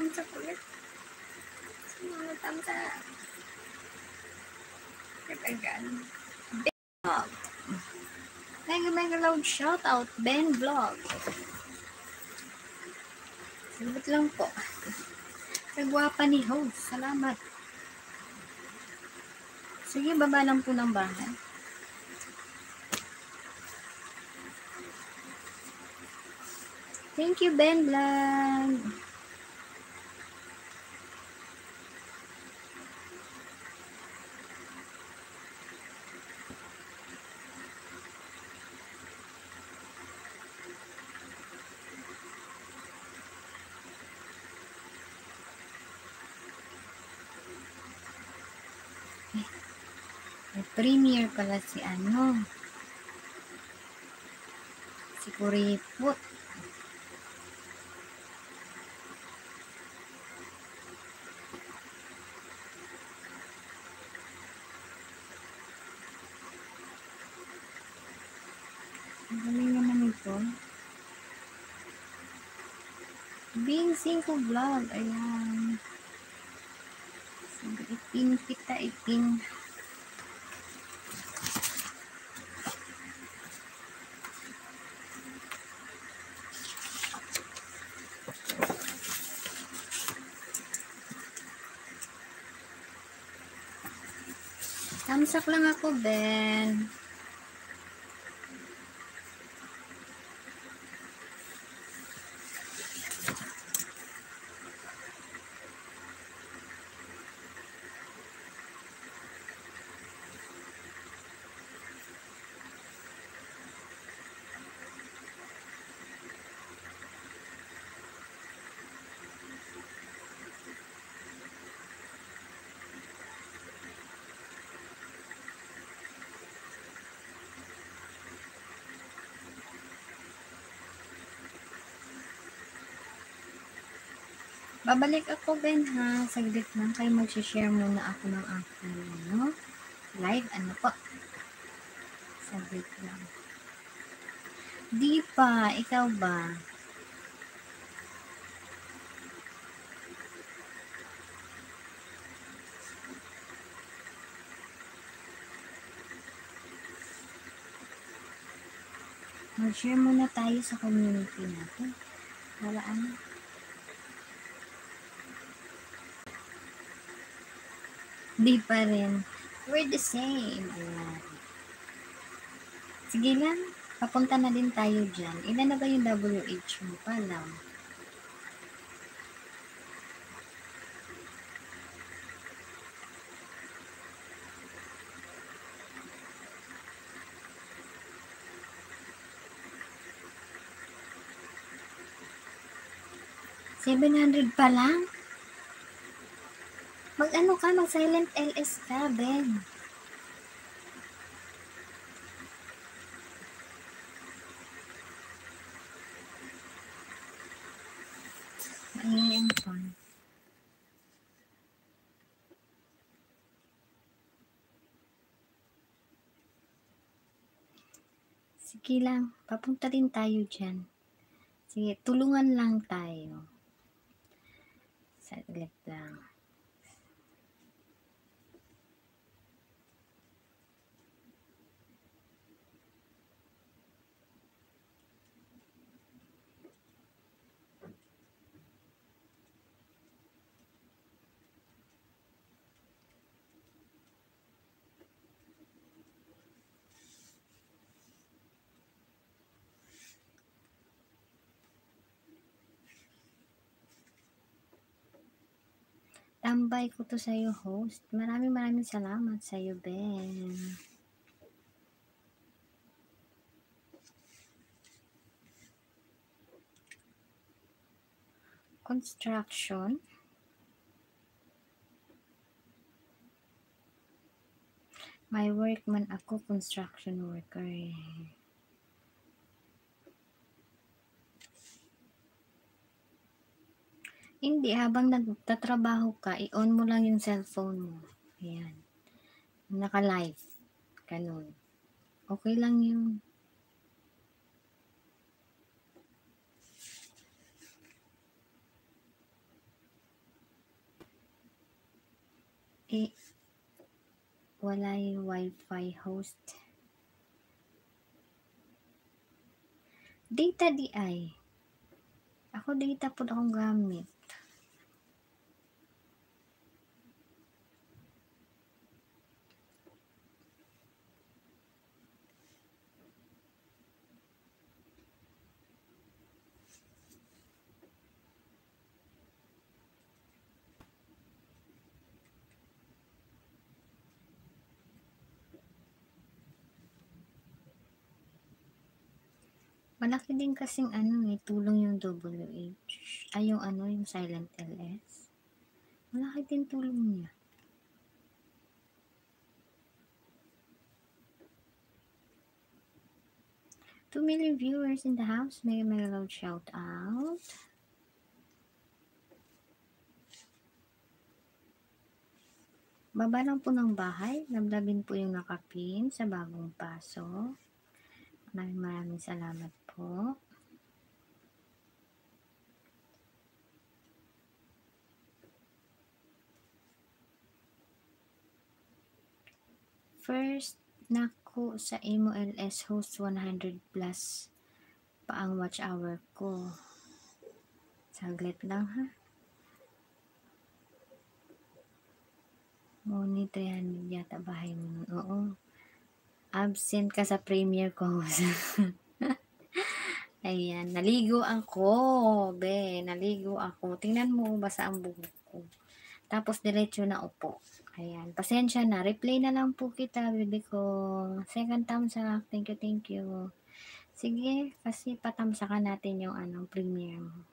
kami sa kulit. Sumunod kami sa katagan. Ben Vlog. Mega mega loud shoutout, Ben Vlog. Salamat lang po. Kagwapa ni host. Salamat. Sige, baba lang po ng bahay. Thank you, Ben Vlog. Premier pala si ano. Si Kuripot. Ang galing naman ito. Bing 5 vlog. Ayan. Itin kita, itin. Itin. Nagsasak lang ako, Ben. Babalik ako, Ben, ha? Saglit lang kayo. Mag-share muna ako ng aking, ano, live. Ano po? Saglit lang. Di pa. Ikaw ba? Mag-share muna tayo sa community natin. Wala ano. Di pa rin. We're the same. Ayan. Sige lang. Papunta na din tayo dyan. Ilan na ba yung WH mo pa lang? Seven hundred pa lang? ano ka, mag silent LS ka, Ben. Sige lang, papunta din tayo dyan. Sige, tulungan lang tayo. tambay ko to sa'yo, host. Maraming maraming salamat sa iyo, Ben. Construction. May workman ako, construction worker. Eh. Hindi, habang nagtatrabaho ka, i-on mo lang yung cellphone mo. Ayan. Naka-live. Ganun. Okay lang yun. Eh, wala yung wifi host. Data DI. Ako data po akong gamit. Malaki din kasing ano eh, tulong yung WH. Ay, yung ano, yung silent LS. Malaki din tulong niya. Two million viewers in the house. May mega loud shout out. Baba lang po ng bahay. Lablabin po yung nakapin sa bagong paso. Maraming maraming salamat ko. First, nako sa Imo LS host 100 plus pa ang watch hour ko. Saglit lang ha. Ngunit 300 yata bahay mo. Oo. Absent ka sa premiere ko. Ayan, naligo ako, be. Naligo ako. Tingnan mo, basa ang buhok ko. Tapos, diretso na upo. Ayan, pasensya na. Replay na lang po kita, baby ko. Second thumbs up. Thank you, thank you. Sige, kasi patamsakan natin yung anong premiere mo.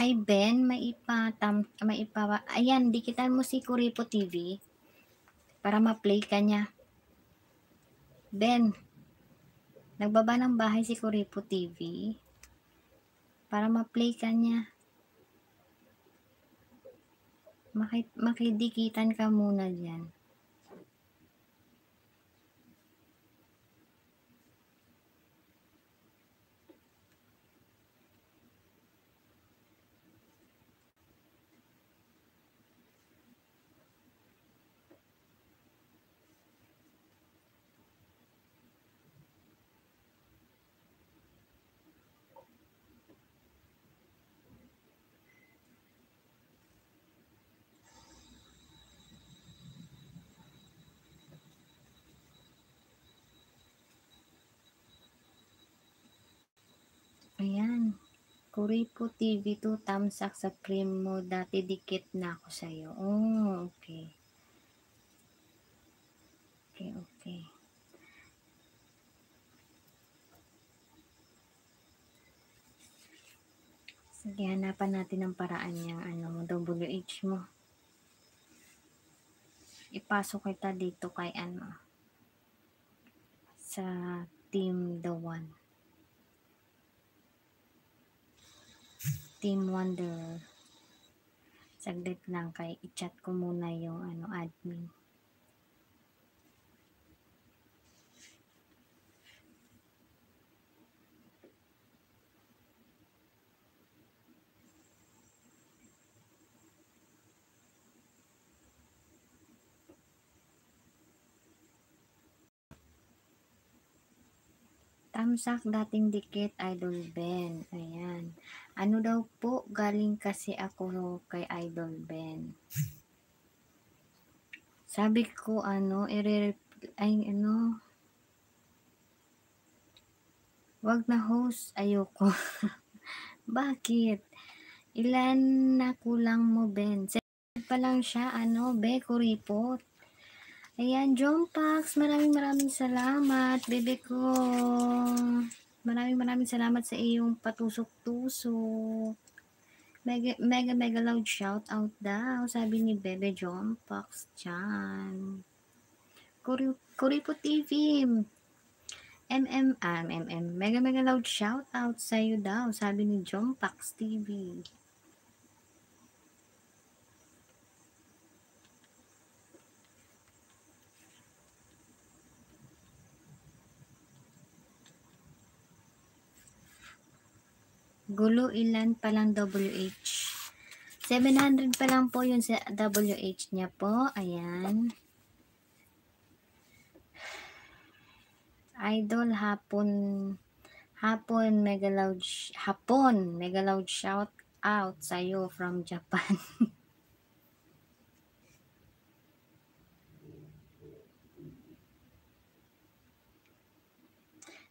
Ay, Ben, maipatam, maipa, Ayan, dikitan mo si Kuripo TV para ma-play ka niya. Ben, nagbaba ng bahay si Kuripo TV para ma-play ka niya. makidikitan ka muna dyan. Kuripo TV 2 tamsak sa cream mo. Dati dikit na ako sa iyo. Oh, okay. Okay, okay. Sige, hanapan natin ang paraan niyang ano mo, WH mo. Ipasok kita dito kay ano sa team the one. Team Wonder. Saglit lang kay i-chat ko muna yung ano admin. Tamsak dating dikit idol Ben. Ayan. Ano daw po, galing kasi ako kay Idol Ben. Sabi ko, ano, i ay, ano, wag na host, ayoko. Bakit? Ilan na kulang mo, Ben? Seven pa lang siya, ano, be, kuripot. Ayan, John Pax, maraming maraming salamat, bebe ko. Maraming maraming salamat sa iyong patusok-tusok. Mega, mega, mega loud shout out daw, sabi ni Bebe John Fox Chan. Kuripo TV, MM, ah, MM, mega mega loud shout out sa iyo daw, sabi ni John Pax TV. Gulo ilan pa lang WH. 700 pa lang po yun sa WH niya po. Ayan. Idol hapon hapon mega loud hapon mega loud shout out sa iyo from Japan.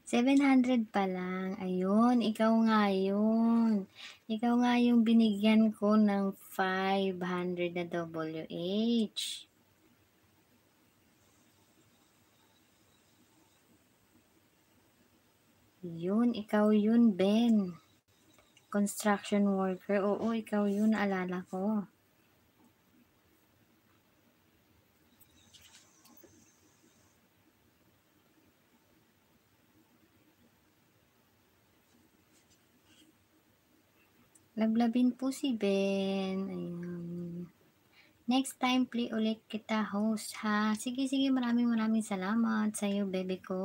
700 pa lang. Ayun, ikaw nga yun. Ikaw nga yung binigyan ko ng 500 na WH. Yun, ikaw yun, Ben. Construction worker. Oo, ikaw yun, alala ko. Lablabin po si Ben. Ayan. Next time, play ulit kita, host, ha? Sige, sige. Maraming maraming salamat sa'yo, baby ko.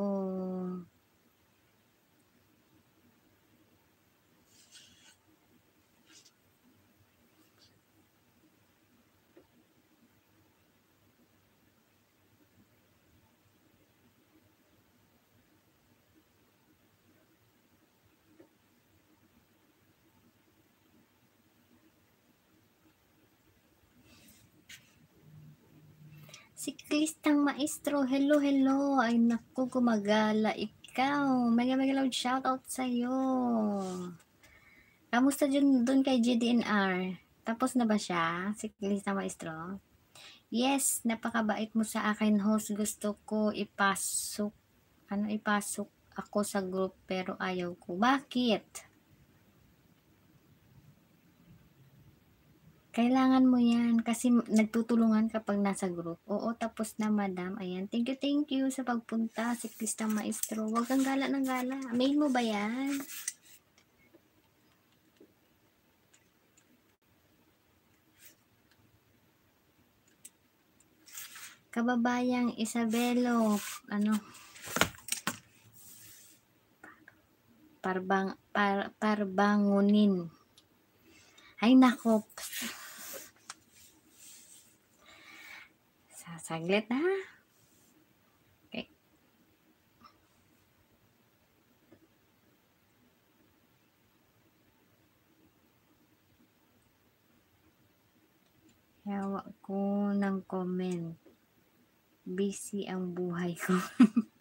Biciclistang maestro, hello, hello. Ay naku, gumagala ikaw. Mega mega loud shoutout sa'yo. Kamusta dyan dun kay GDNR? Tapos na ba siya? Si Siklistang maestro? Yes, napakabait mo sa akin host. Gusto ko ipasok, ano, ipasok ako sa group pero ayaw ko. Bakit? Kailangan mo yan kasi nagtutulungan kapag nasa group. Oo, tapos na madam. Ayan, thank you, thank you sa pagpunta. Siklista maestro. Huwag kang gala ng gala. Mail mo ba yan? Kababayang Isabelo, ano, parbang, par, parbangunin. Ay nako, Saglit na. Okay. Hawak ko ng comment. Busy ang buhay ko.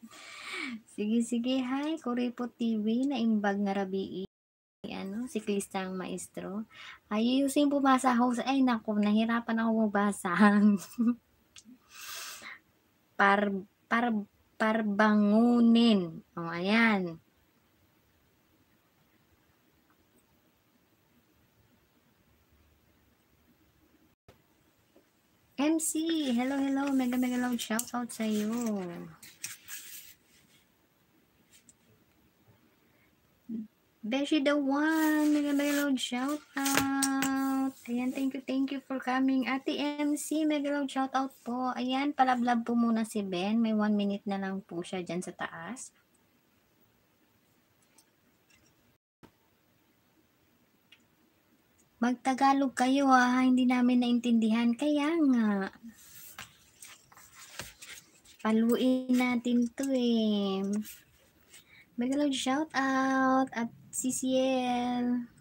sige, sige. Hi, Korepo TV. Naimbag nga rabi ano, siklistang maestro. Ayusin yung pumasahog sa, ay naku, nahirapan ako mabasa. par, par, parbangunin. O, oh, ayan. MC, hello, hello. Mega, mega loud shout out sa iyo. Beshi the one. Mega, mega loud shout out. Ayan, thank you, thank you for coming. Ate MC, Megalog, shout out po. Ayan, palablab po muna si Ben. May one minute na lang po siya dyan sa taas. Magtagalog kayo ah, hindi namin naintindihan. Kaya nga, paluin natin to eh. Megalog, shout out at CCL.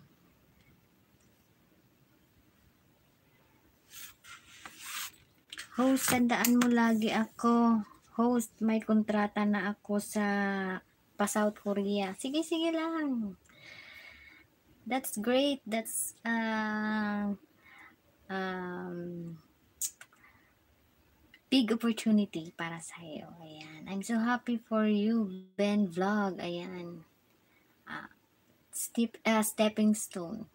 Host, tandaan mo lagi ako. Host, may kontrata na ako sa pa South Korea. Sige, sige lang. That's great. That's uh, um, big opportunity para sa iyo. Ayan. I'm so happy for you, Ben Vlog. Ayan. Uh, ah, step, uh, ah, stepping stone.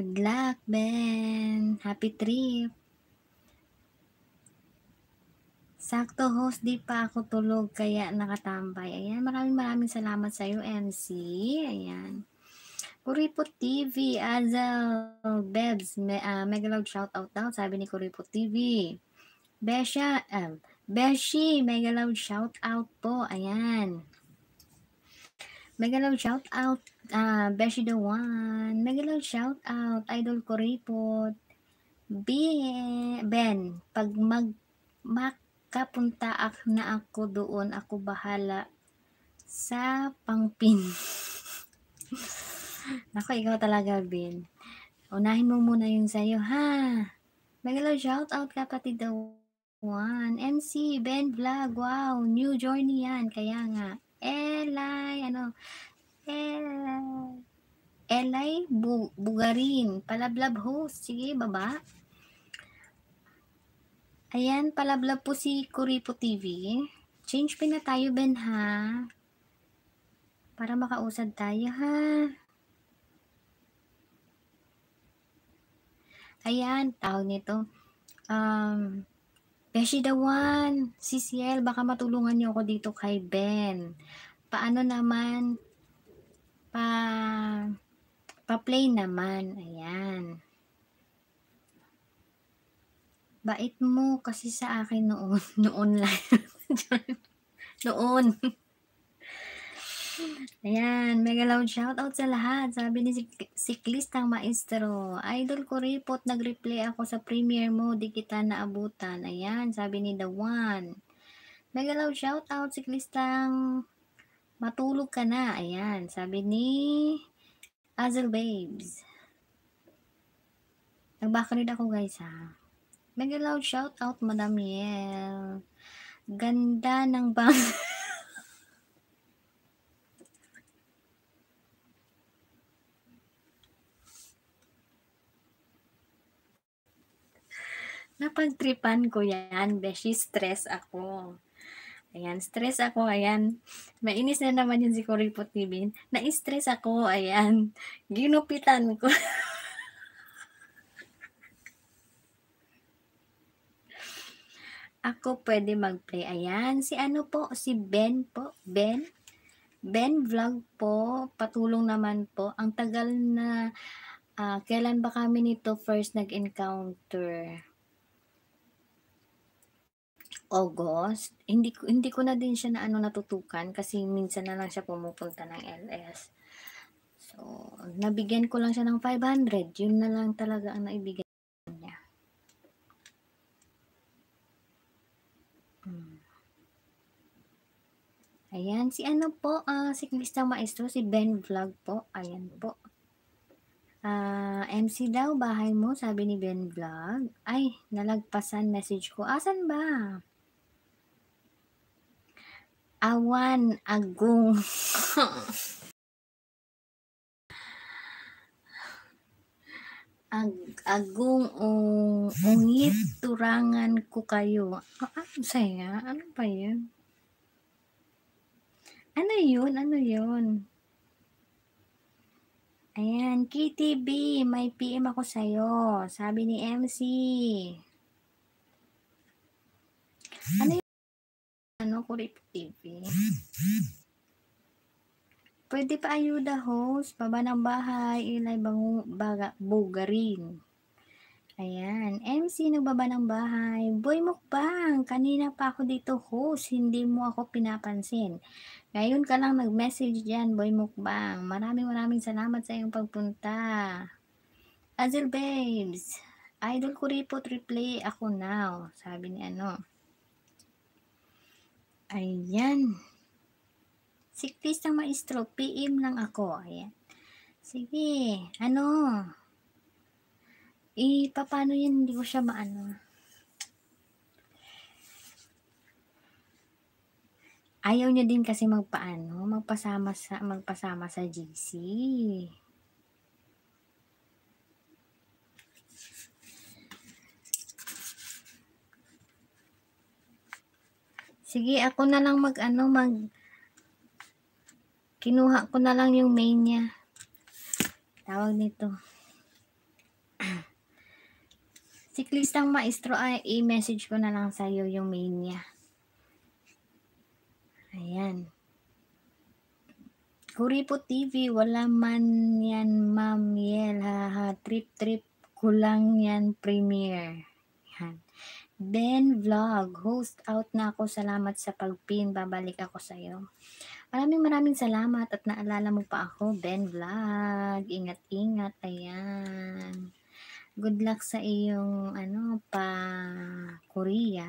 Good luck, Ben. Happy trip. Sakto host, di pa ako tulog kaya nakatambay. Ayan, maraming maraming salamat sa iyo, MC. Ayan. Kuripot TV, Azel, Bebs, me, uh, ah, Megalog out daw, sabi ni Kuripot TV. Besha, um, Beshi, mega loud shout out po. Ayan. Megalove shout out. Uh, Beshi the One. Megalove shout out. Idol Koripot. Ben, ben, pag mag makapunta ak na ako doon, ako bahala sa pangpin. Nako, ikaw talaga, Ben. Unahin mo muna yung sa'yo, ha? Megalove shout out kapatid the one. MC, Ben Vlog, wow, new journey yan, kaya nga. Elay, ano? Elay. Elay Bu Bugarin. Palablab host. Sige, baba. Ayan, palablab po si Kuripo TV. Change pin na tayo, Ben, ha? Para makausad tayo, ha? Ayan, tawag nito. Um, Beshi the one! Si Ciel, baka matulungan niyo ako dito kay Ben. Paano naman? Pa... Pa-play naman. Ayan. Bait mo kasi sa akin noon. Noon lang. noon. Ayan, mega loud shoutout sa lahat. Sabi ni siklistang maestro, idol ko report, nag-replay ako sa premiere mo, di kita naabutan. Ayan, sabi ni The One. Mega loud shoutout, siklistang matulog ka na. Ayan, sabi ni Azel Babes. Nag-backread ako guys ha. Mega loud shoutout, Madam Yel. Ganda ng bang... Napagtripan ko yan, beshi, stress ako. Ayan, stress ako, ayan. Mainis na naman yung si Cory Tibin. Na-stress ako, ayan. Ginupitan ko. ako pwede mag-play. Ayan, si ano po? Si Ben po. Ben? Ben Vlog po. Patulong naman po. Ang tagal na, uh, kailan ba kami nito first nag-encounter? August, hindi ko hindi ko na din siya na ano natutukan kasi minsan na lang siya pumupunta ng LS. So, nabigyan ko lang siya ng 500. Yun na lang talaga ang naibigay niya. Hmm. Ayan, si ano po, uh, si Kristang Maestro, si Ben Vlog po. Ayan po. Uh, ah, MC daw, bahay mo, sabi ni Ben Vlog. Ay, nalagpasan message ko. Asan ba? Awan Agung. Ag Agung ung ungit turangan ko kayo. Oh, ano saya? Ano pa yun? Ano yun? Ano yun? Ayan, KTB, may PM ako sa'yo. Sabi ni MC. Ano ano ko TV. Pwede pa ayuda host, baba ng bahay, ilay bangu, baga, bugarin. Ayan, MC nagbaba ng bahay. Boy Mukbang, kanina pa ako dito host, hindi mo ako pinapansin. Ngayon ka lang nag-message diyan, Boy Mukbang. Maraming maraming salamat sa iyong pagpunta. Azil Babes, Idol ko report replay ako now, sabi ni ano. Ayan. Sikpis ng maestro. PM lang ako. Ayan. Sige. Ano? Eh, paano yan? Hindi ko siya maano. Ayaw niya din kasi magpaano, magpasama sa magpasama sa GC. Sige, ako na lang mag ano, mag kinuha ko na lang yung main niya. Tawag nito. Siklistang maestro ay i-message ko na lang sa iyo yung main niya. Ayan. Kuripo TV, wala man yan, ma'am. Yel, ha, ha. Trip, trip. Kulang yan, premiere. Ben Vlog, host out na ako. Salamat sa pagpin. Babalik ako sa iyo. Maraming maraming salamat at naalala mo pa ako, Ben Vlog. Ingat-ingat. Ayan. Good luck sa iyong ano pa Korea.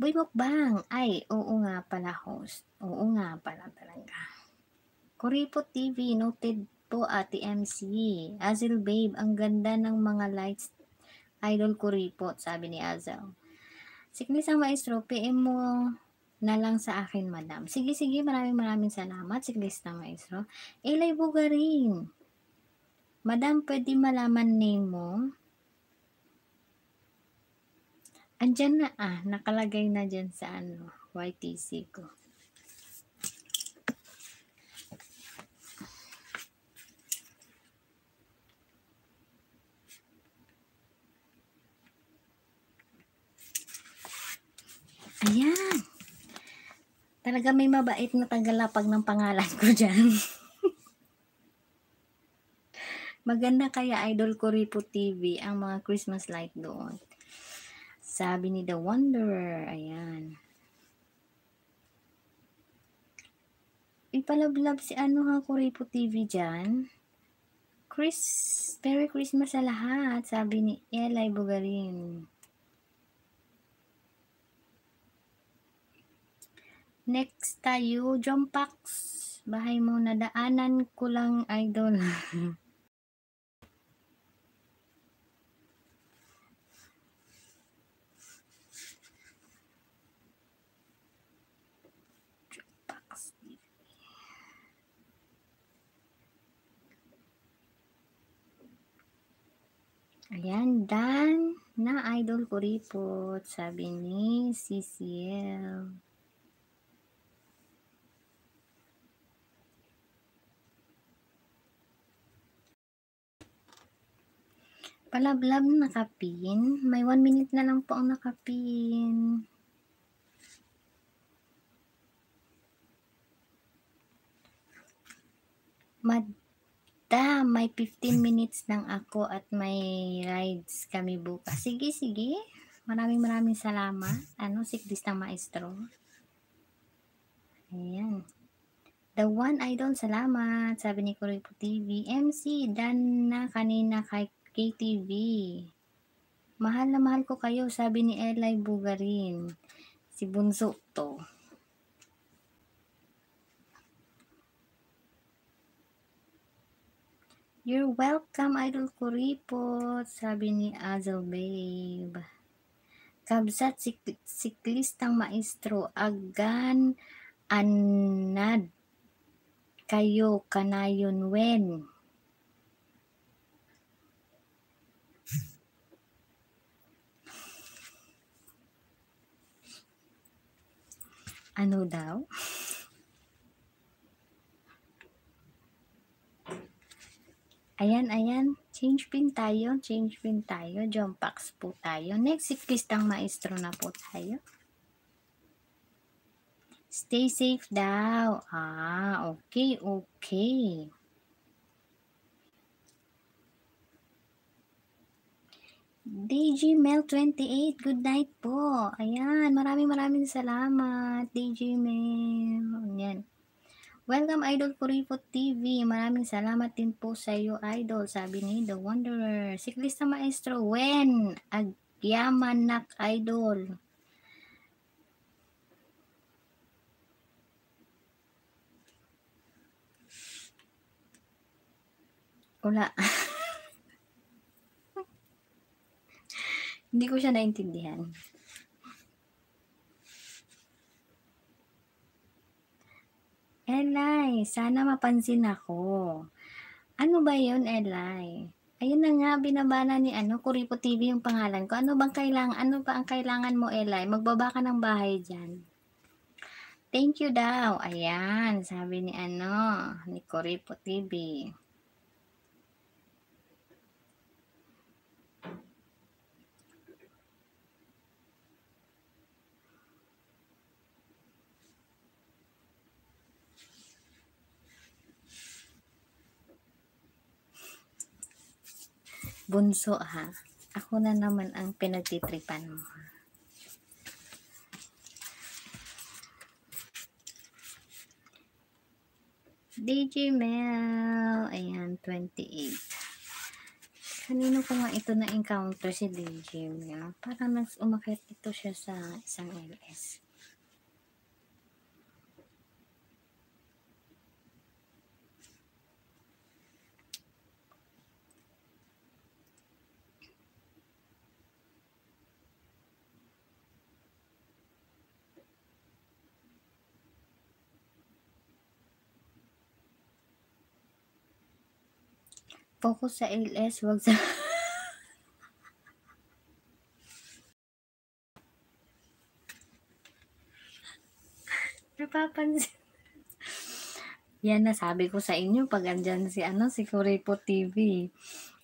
Boy Mukbang. Ay, oo nga pala host. Oo nga pala talaga. Kuripo TV, noted po Ate MC. Azil Babe, ang ganda ng mga lights Idol ko report, sabi ni Azel. Sige ang maestro, PM mo na lang sa akin, madam. Sige, sige, maraming maraming salamat. Sige na maestro. Elay Bugarin. Madam, pwede malaman name mo? Andyan na, ah, nakalagay na dyan sa ano, YTC ko. Ayan. Talaga may mabait na tagalapag ng pangalan ko dyan. Maganda kaya Idol Kuripo TV ang mga Christmas light doon. Sabi ni The Wanderer. Ayan. Ipalablab si ano ha Kuripo TV dyan. Chris, Merry Christmas sa lahat. Sabi ni Eli Bugarin. Next tayo, jump packs. Bahay mo na daanan ko lang, idol. Ayan, dan na idol ko report, sabi ni CCL. Palablab na nakapin. May 1 minute na lang po ang nakapin. Madam, may 15 minutes lang ako at may rides kami bukas. Sige, sige. Maraming maraming salamat. Ano, sikdis ng maestro. Ayan. The one I don't salamat, sabi ni Kuroy TV. MC, dan na kanina kay KTV. Mahal na mahal ko kayo, sabi ni Eli Bugarin. Si Bunso to. You're welcome, Idol Kuripot, sabi ni Azel Babe. Kabsat sik- siklistang maestro, agan anad kayo kanayon wen. Ano daw? Ayan, ayan. Change pin tayo. Change pin tayo. Jump packs po tayo. Next, si Kristang maestro na po tayo. Stay safe daw. Ah, okay, okay. Mel 28 good night po. Ayan, maraming maraming salamat, Mel. Ayan. Welcome Idol Kuripo TV. Maraming salamat din po sa iyo Idol, sabi ni The Wanderer. Siklista Maestro, when? Agyaman nak Idol. Wala. Hindi ko siya naintindihan. Elay, sana mapansin ako. Ano ba yun, Elay? Ayun na nga, binabana ni ano, Kuripo TV yung pangalan ko. Ano bang kailangan, ano pa ang kailangan mo, Elay? Magbaba ka ng bahay dyan. Thank you daw. Ayan, sabi ni ano, ni Kuripo TV. bunso ha. Ako na naman ang pinagtitripan mo DJ Mel, ayan, 28. Kanino ko nga ito na-encounter si DJ Mel? Para nag umakit ito siya sa isang LS. Focus sa LS, wag sa... Napapansin. Yan, nasabi ko sa inyo pag andyan si, ano, si Kuripo TV.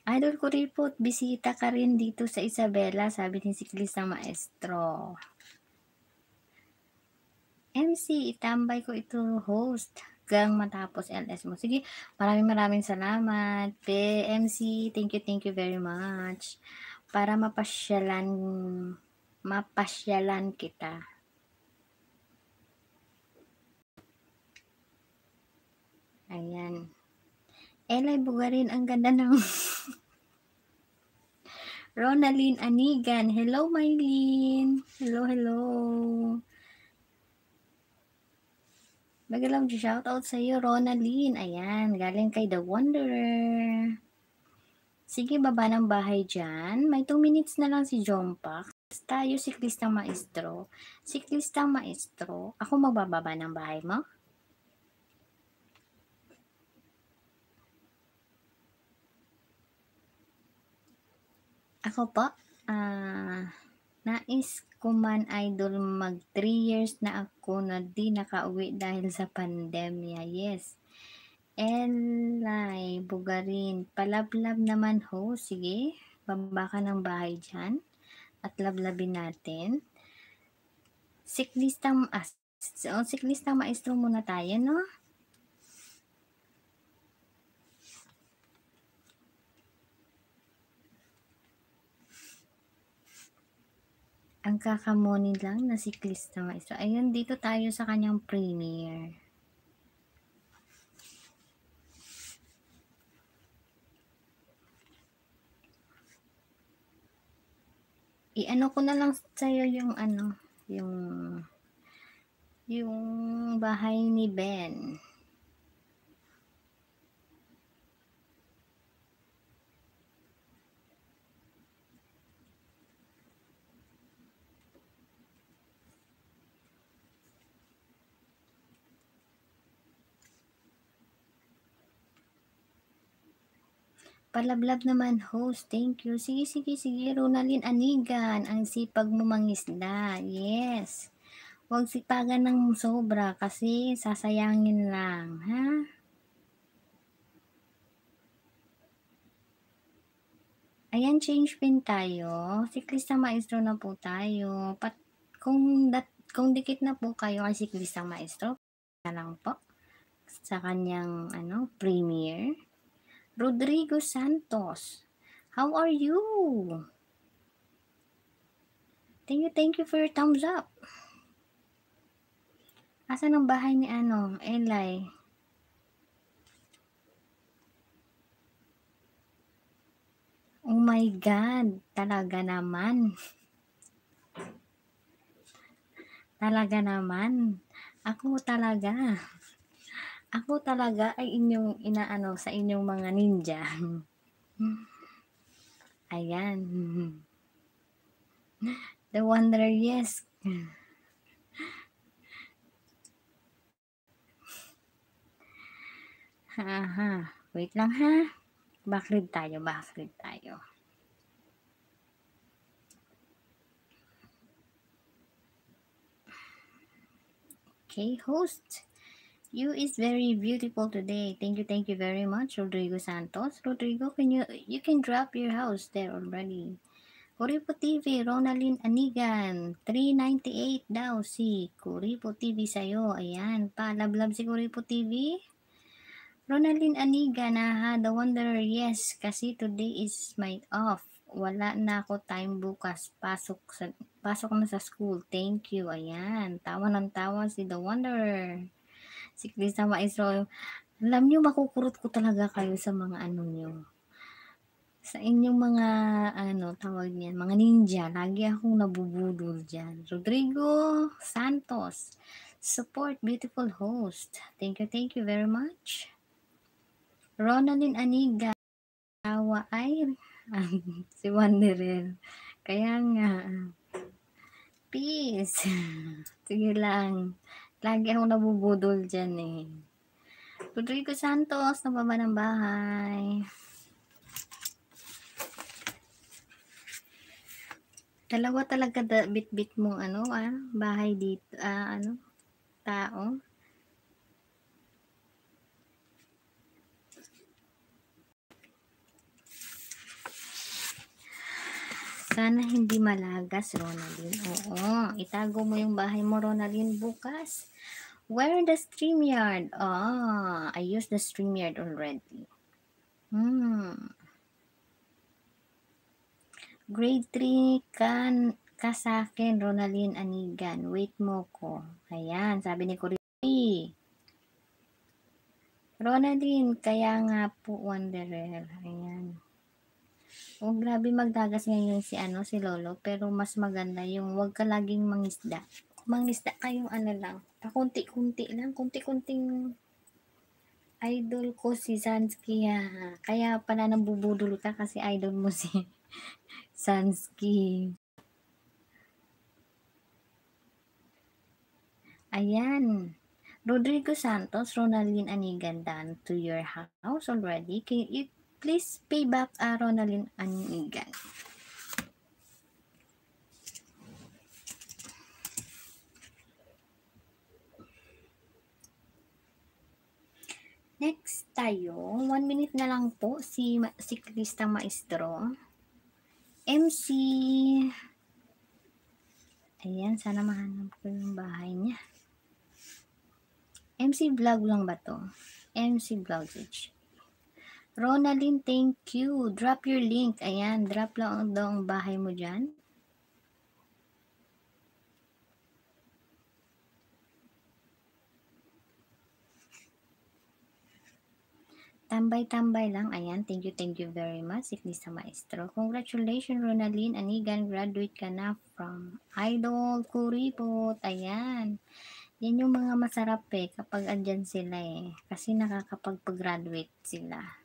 Idol Kuripot, bisita ka rin dito sa Isabela, sabi ni siklista maestro. MC, itambay ko ito host hanggang matapos LS mo. Sige, maraming maraming salamat. PMC, thank you, thank you very much. Para mapasyalan, mapasyalan kita. Ayan. Elay Bugarin, ang ganda ng... Ronaline Anigan. Hello, Mylene. Hello, hello. Magalang out sa iyo, Ronaline. Ayan, galing kay The Wanderer. Sige, baba ng bahay dyan. May 2 minutes na lang si John Pax. Tayo, siklistang maestro. Siklistang maestro. Ako magbababa ng bahay mo? Ako po? Ah... Uh, Nais ko man idol mag 3 years na ako na di nakauwi dahil sa pandemya. Yes. Elay, bugarin. Palablab naman ho. Sige, baba ka ng bahay dyan. At lablabin natin. Siklistang, as, so, oh, siklistang maestro muna tayo, no? ang kakamunin lang na si siklista nga isa. Ayun, dito tayo sa kanyang premiere. I-ano ko na lang sa'yo yung ano, yung yung bahay ni Ben. Palablab naman, host. Thank you. Sige, sige, sige. Ronaldin Anigan, ang sipag mo mangisda. Yes. Huwag sipagan ng sobra kasi sasayangin lang, ha? Ayan, change pin tayo. Siklista maestro na po tayo. Pat kung, dat kung dikit na po kayo ay siklista maestro, na lang po sa kanyang ano, premiere. Rodrigo Santos. How are you? Thank you, thank you for your thumbs up. Asa ng bahay ni ano, Eli? Oh my God, talaga naman. Talaga naman. Ako talaga. Ako talaga ay inyong inaano sa inyong mga ninja. Ayan. The Wonder, yes. Aha. Wait lang ha. Backread tayo, backread tayo. Okay, host. You is very beautiful today. Thank you, thank you very much, Rodrigo Santos. Rodrigo, can you you can drop your house there already. Kuripo TV, Ronaldin Anigan. 398 daw si Kuripo TV sa'yo. Ayan, palablab si Kuripo TV. Ronaldin Anigan, aha, the wonder, yes, kasi today is my off. Wala na ako time bukas. Pasok, sa, pasok na sa school. Thank you. Ayan, tawa ng tawa si The Wonder. Siklista maestro. Alam nyo, makukurot ko talaga kayo sa mga ano nyo. Sa inyong mga, ano, tawag niyan, mga ninja. Lagi akong nabubudol dyan. Rodrigo Santos. Support, beautiful host. Thank you, thank you very much. Ronaldin Aniga. Awa ay si Wanderel. Kaya nga. Peace. Sige lang. Lagi akong nabubudol dyan eh. Rodrigo Santos, nababa ng bahay. Dalawa talaga da, bit-bit mong ano ah, bahay dito, ah, ano, tao. Sana hindi malagas, Ronaldin. Oo, itago mo yung bahay mo, Ronaldin, bukas. Where the StreamYard? Ah, I used the StreamYard already. Hmm. Grade 3 kan ka sa akin, Ronaldin Anigan. Wait mo ko. Ayan, sabi ni Corey. Ronaldin, kaya nga po, Wanderer. Ayan. Oh, grabe magdagas ngayon si ano si Lolo, pero mas maganda yung wag ka laging mangisda. Mangisda kayong ano lang, pakunti-kunti lang, kunti-kunting idol ko si Sans kaya kaya pala nabubudol ka kasi idol mo si Sansky. Ayan. Rodrigo Santos, Ronaldin Anigan, done to your house already. Can you Please pay back a ah, Ronaldin Anigan. Next tayo, 1 minute na lang po si si Krista maestro. MC Ayan, sana mahanap ko yung bahay niya. MC Vlog lang ba to? MC Vlogage. Ronaldin, thank you. Drop your link. Ayan, drop lang daw ang bahay mo dyan. Tambay-tambay lang. Ayan, thank you, thank you very much, sa Maestro. Congratulations, Ronaldin Anigan. Graduate ka na from Idol Kuripot. Ayan. Yan yung mga masarap eh kapag andyan sila eh. Kasi nakakapag-graduate sila.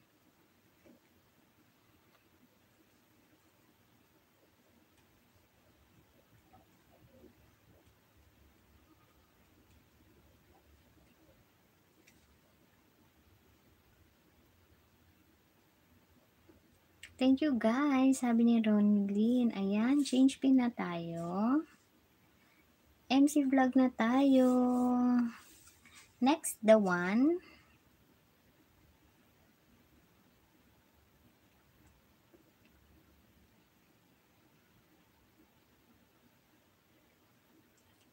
Thank you guys, sabi ni Ronlyn. Ayan, change pin na tayo. MC vlog na tayo. Next, the one.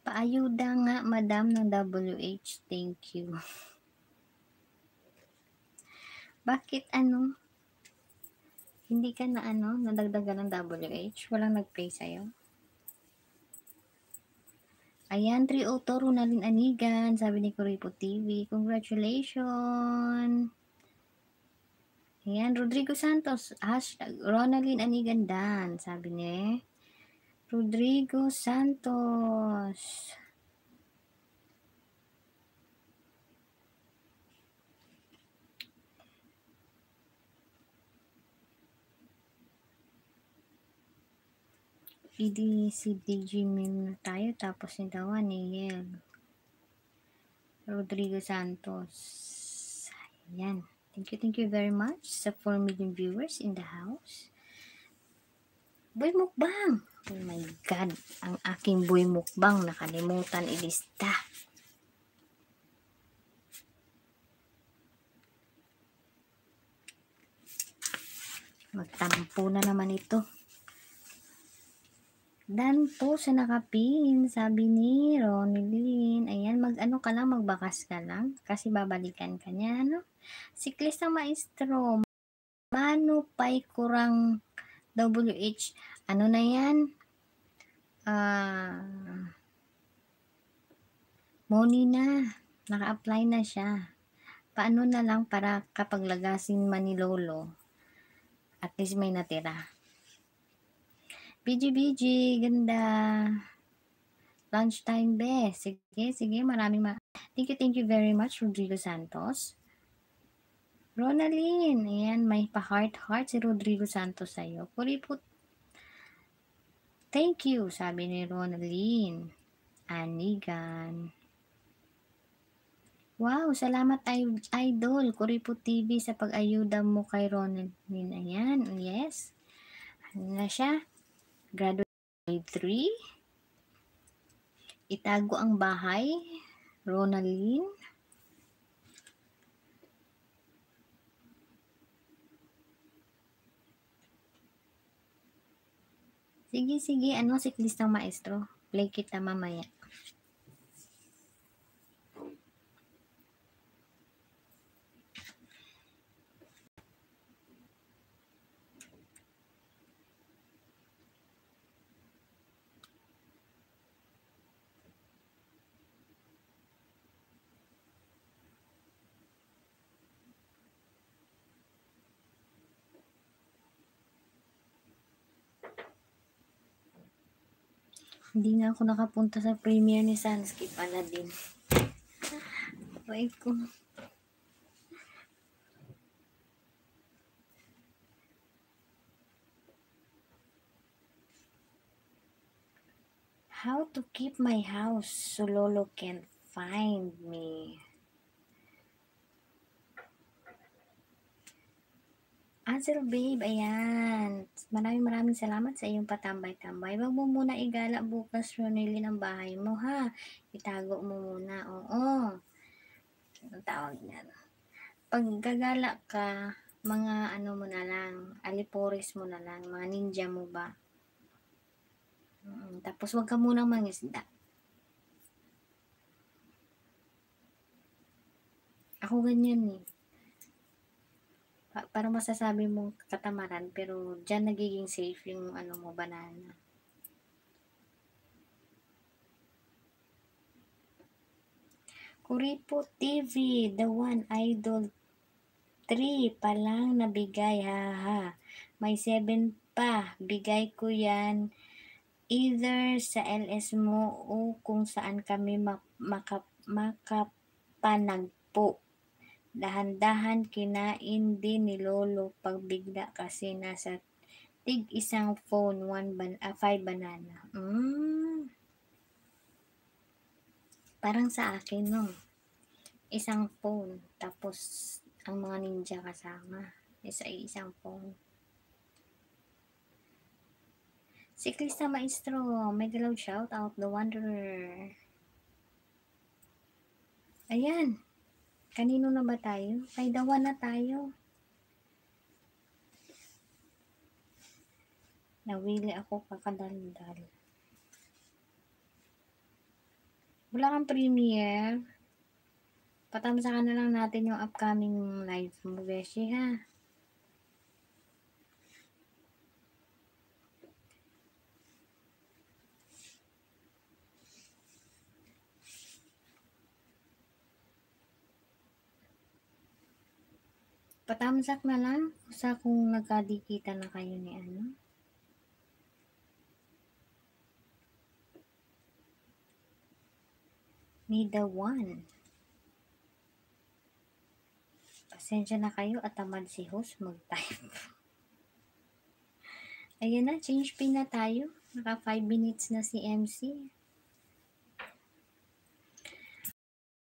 Paayuda nga, madam ng WH. Thank you. Bakit ano? Hindi ka na ano, nadagdagan ng WH? Walang nag-pray sa'yo? Ayan, 3-0 Toro na rin anigan, sabi ni Kuripo TV. Congratulations! Ayan, Rodrigo Santos, hashtag Ronaldin Anigan Dan, sabi ni Rodrigo Santos. Idi PDCBG meme na tayo. Tapos yung dawa ni Yel. Rodrigo Santos. Ayan. Thank you, thank you very much sa 4 million viewers in the house. Boy Mukbang! Oh my God! Ang aking Boy Mukbang nakalimutan ilista. Magtampo na naman ito. Dan po sa nakapin, sabi ni Ronilyn. Ayan, mag-ano ka lang, magbakas ka lang. Kasi babalikan ka niya, ano? Siklista maestro, Manu Pai Kurang WH. Ano na yan? Ah... Uh, Moni na. Naka-apply na siya. Paano na lang para kapag lagasin man ni Lolo, at least may natira. BG BG, ganda. Lunchtime be. Sige, sige, maraming ma... Thank you, thank you very much, Rodrigo Santos. Ronaline, ayan, may pa-heart-heart si Rodrigo Santos sa'yo. Kuriput. Thank you, sabi ni Ronaline. Anigan. Wow, salamat idol, Kuripo TV sa pag-ayuda mo kay Ronaline. Ayan, yes. Ano na siya? Grado 3. Itago ang bahay. Ronaline. Sige, sige. Ano siklistang maestro? Play kita mamaya. Hindi na ako nakapunta sa premiere ni Sanskip din. Abay ko. How to keep my house so Lolo can't find me. Ansel babe, ayan. Maraming maraming salamat sa iyong patambay-tambay. Huwag mo muna igala bukas runilin ng bahay mo ha. Itago mo muna, oo. Ang tawag niyan. Pag gagala ka, mga ano mo na lang, aliporis mo na lang, mga ninja mo ba. Mm, tapos huwag ka munang mangisda. Ako ganyan eh para masasabi mong katamaran, pero diyan nagiging safe yung ano mo, banana. Kuripo TV, the one idol 3 pa lang nabigay, haha. May 7 pa, bigay ko yan either sa LS mo o kung saan kami mak- makap- makapanagpo. Dahan-dahan kinain din ni Lolo pagbigla kasi nasa tig isang phone, one ban uh, five banana. Mm. Parang sa akin, no? Isang phone, tapos ang mga ninja kasama. Isa isang phone. Si Krista Maestro, mega loud shout out the wonder. Ayan. Kanino na ba tayo? Kay dawa na tayo. Nawili ako kakadaldal. Wala kang premiere. Patamsakan na lang natin yung upcoming live mo, Beshi, ha? Patams na lang sa kung nagkadikita na kayo ni ano. Ni the one. Pasensya na kayo at tamad si host mag-type. Ayan na, change pin na tayo. Naka 5 minutes na si MC.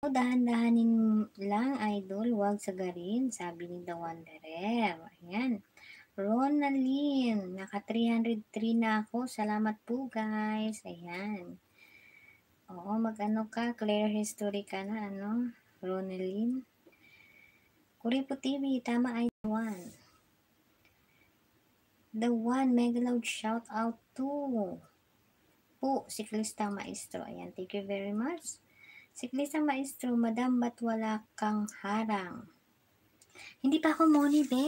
Ako, dahan-dahanin lang, idol. Huwag sagarin, sabi ni The Wanderer. Ayan. Ronaline, naka 303 na ako. Salamat po, guys. Ayan. Oo, mag-ano ka? Clear history ka na, ano? Ronaline. Kuripo TV, tama idol. the one. The one, mega loud shout out to po, siklista maestro. Ayan, thank you very much. Sikli sa maestro, madam, ba't wala kang harang? Hindi pa ako money, be.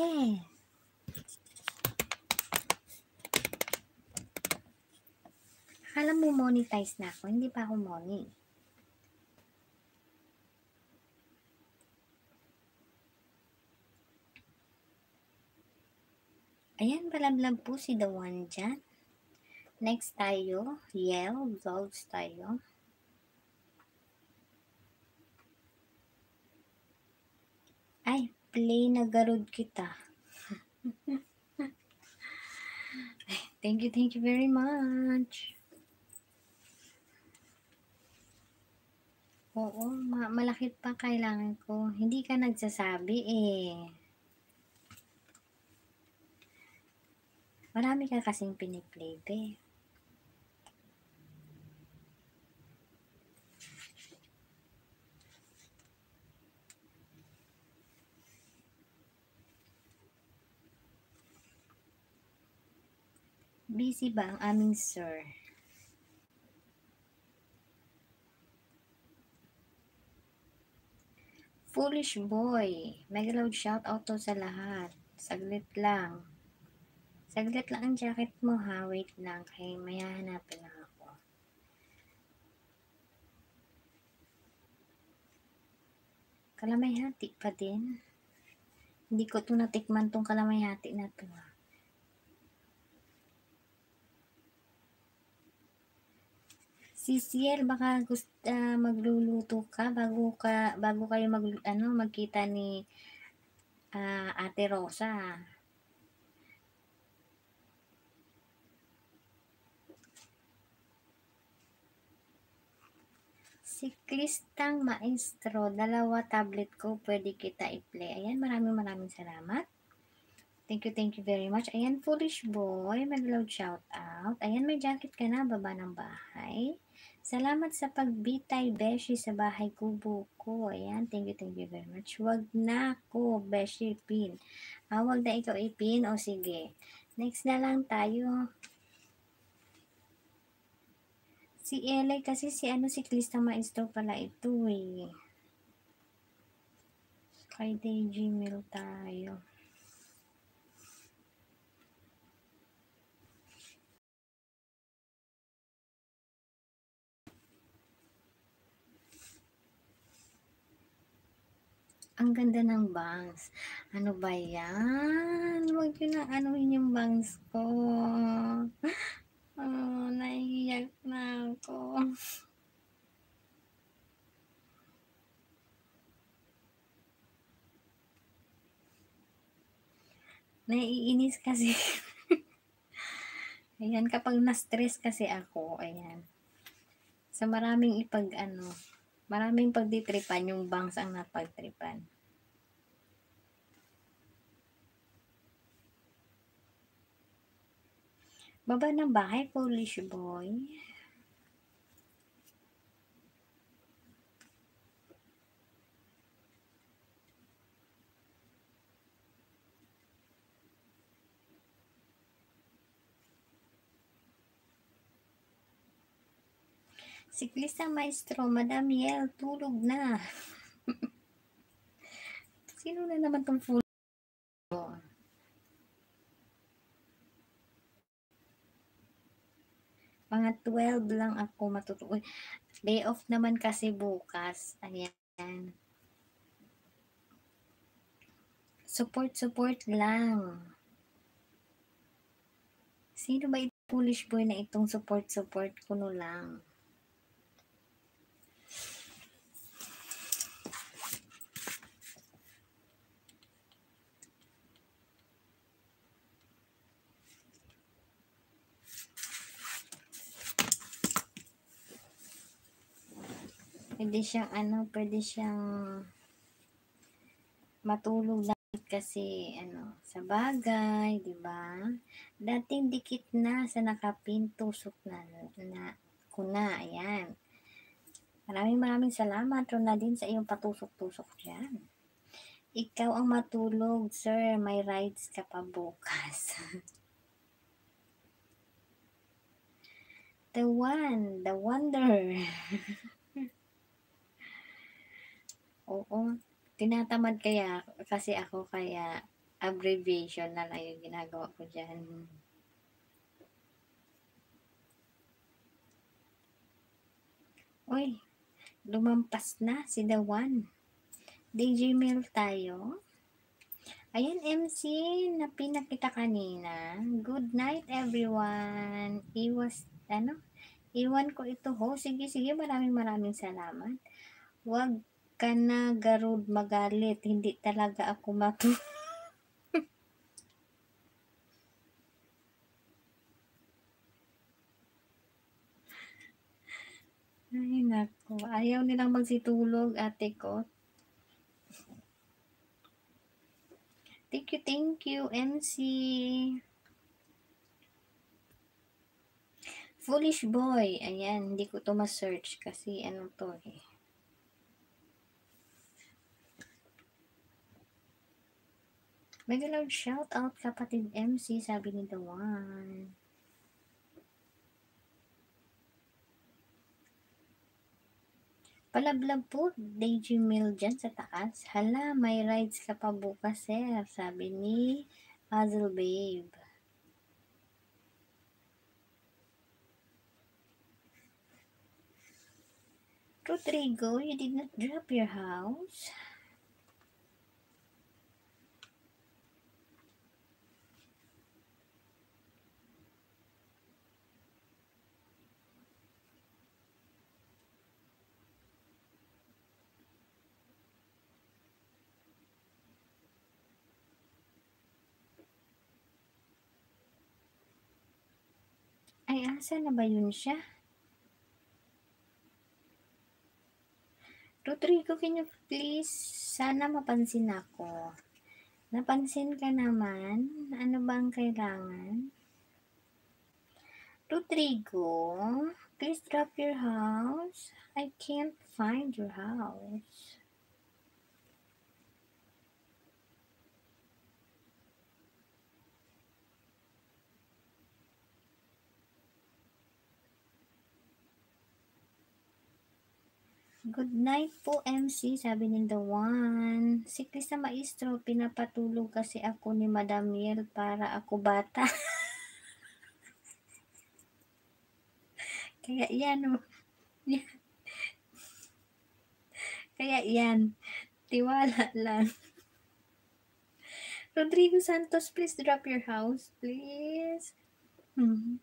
Akala mo monetize na ako, hindi pa ako money. Ayan, balablab po si The One dyan. Next tayo, Yale, Golds tayo. Ay, play na garod kita. thank you, thank you very much. Oo, ma malakit pa kailangan ko. Hindi ka nagsasabi eh. Marami ka kasing piniplay, babe. Busy ba ang aming sir? Foolish boy. Mega loud shout out to sa lahat. Saglit lang. Saglit lang ang jacket mo ha. Wait lang. Kaya may hanapin lang ako. Kalamay hati pa din. Hindi ko ito natikman tong kalamay hati na ito ha. Si Ciel, baka gusto, uh, ah, magluluto ka bago ka bago kayo mag ano magkita ni uh, Ate Rosa. Si Cristang Maestro, dalawa tablet ko, pwede kita i-play. Ayan, maraming maraming salamat. Thank you, thank you very much. Ayan, Foolish Boy, mag-load shout out. Ayan, may jacket ka na, baba ng bahay. Salamat sa pagbitay, Beshi, sa bahay kubo ko. Ayan, thank you, thank you very much. Wag na ko, Beshi, pin. Ah, wag na ikaw ipin. O sige. Next na lang tayo. Si Eli kasi si ano si siklista maestro pala ito eh. Friday Gmail tayo. Ang ganda ng bangs. Ano ba yan? Huwag yun na anuhin yung bangs ko. Oh, naiiyak na ako. Naiinis kasi. ayan, kapag na-stress kasi ako, ayan. Sa maraming ipag ano, Maraming pagditripan yung bangs ang napagtripan. Baba ng bahay, foolish boy. Siklista maestro, Madam Yel, tulog na. Sino na naman tong full? Mga 12 lang ako matutuloy. Day off naman kasi bukas. Ayan. Support, support lang. Sino ba ito Polish boy na itong support, support? Kuno lang. Pwede siyang ano, pwede siyang matulog lang kasi ano, sa bagay, di ba? Dating dikit na sa nakapin, tusok na, na kuna, ayan. Maraming maraming salamat, Rona din sa iyong patusok-tusok dyan. Ikaw ang matulog, sir. May rides ka pa bukas. the one, the wonder. Oo. Tinatamad kaya kasi ako kaya abbreviation na lang yung ginagawa ko dyan. Uy, lumampas na si The One. DJ Mail tayo. Ayan, MC, na pinakita kanina. Good night, everyone. Iwas, ano? Iwan ko ito ho. Sige, sige. Maraming maraming salamat. Wag kana garud magalit, hindi talaga ako matu. Ay, nako. Ayaw nilang magsitulog, ate ko. Thank you, thank you, MC. Foolish boy. Ayan, hindi ko to ma-search kasi ano to eh. Mega Lord, shout out kapatid MC, sabi ni One. Palablab po, Daisy Mill dyan sa taas. Hala, may rides ka pa bukas sir, sabi ni Puzzle Babe. Rodrigo, you did not drop your house. Nasaan na ba yun siya? Rodrigo, can you please? Sana mapansin ako. Napansin ka naman? Ano ba ang kailangan? Rodrigo, please drop your house. I can't find your house. Good night po, MC, sabi ni Dawan. Si Krista Maestro, pinapatulog kasi ako ni Madam Miel para ako bata. Kaya yan, oh. Kaya yan, tiwala lang. Rodrigo Santos, please drop your house, please. Hmm.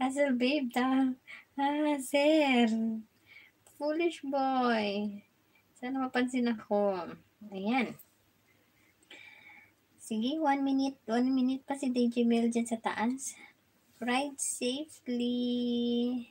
Hazel, babe, ta. Hazel. Ah, Foolish boy. Sana mapansin ako. Ayan. Sige, one minute. One minute pa si DJ Mel dyan sa taas. Ride safely.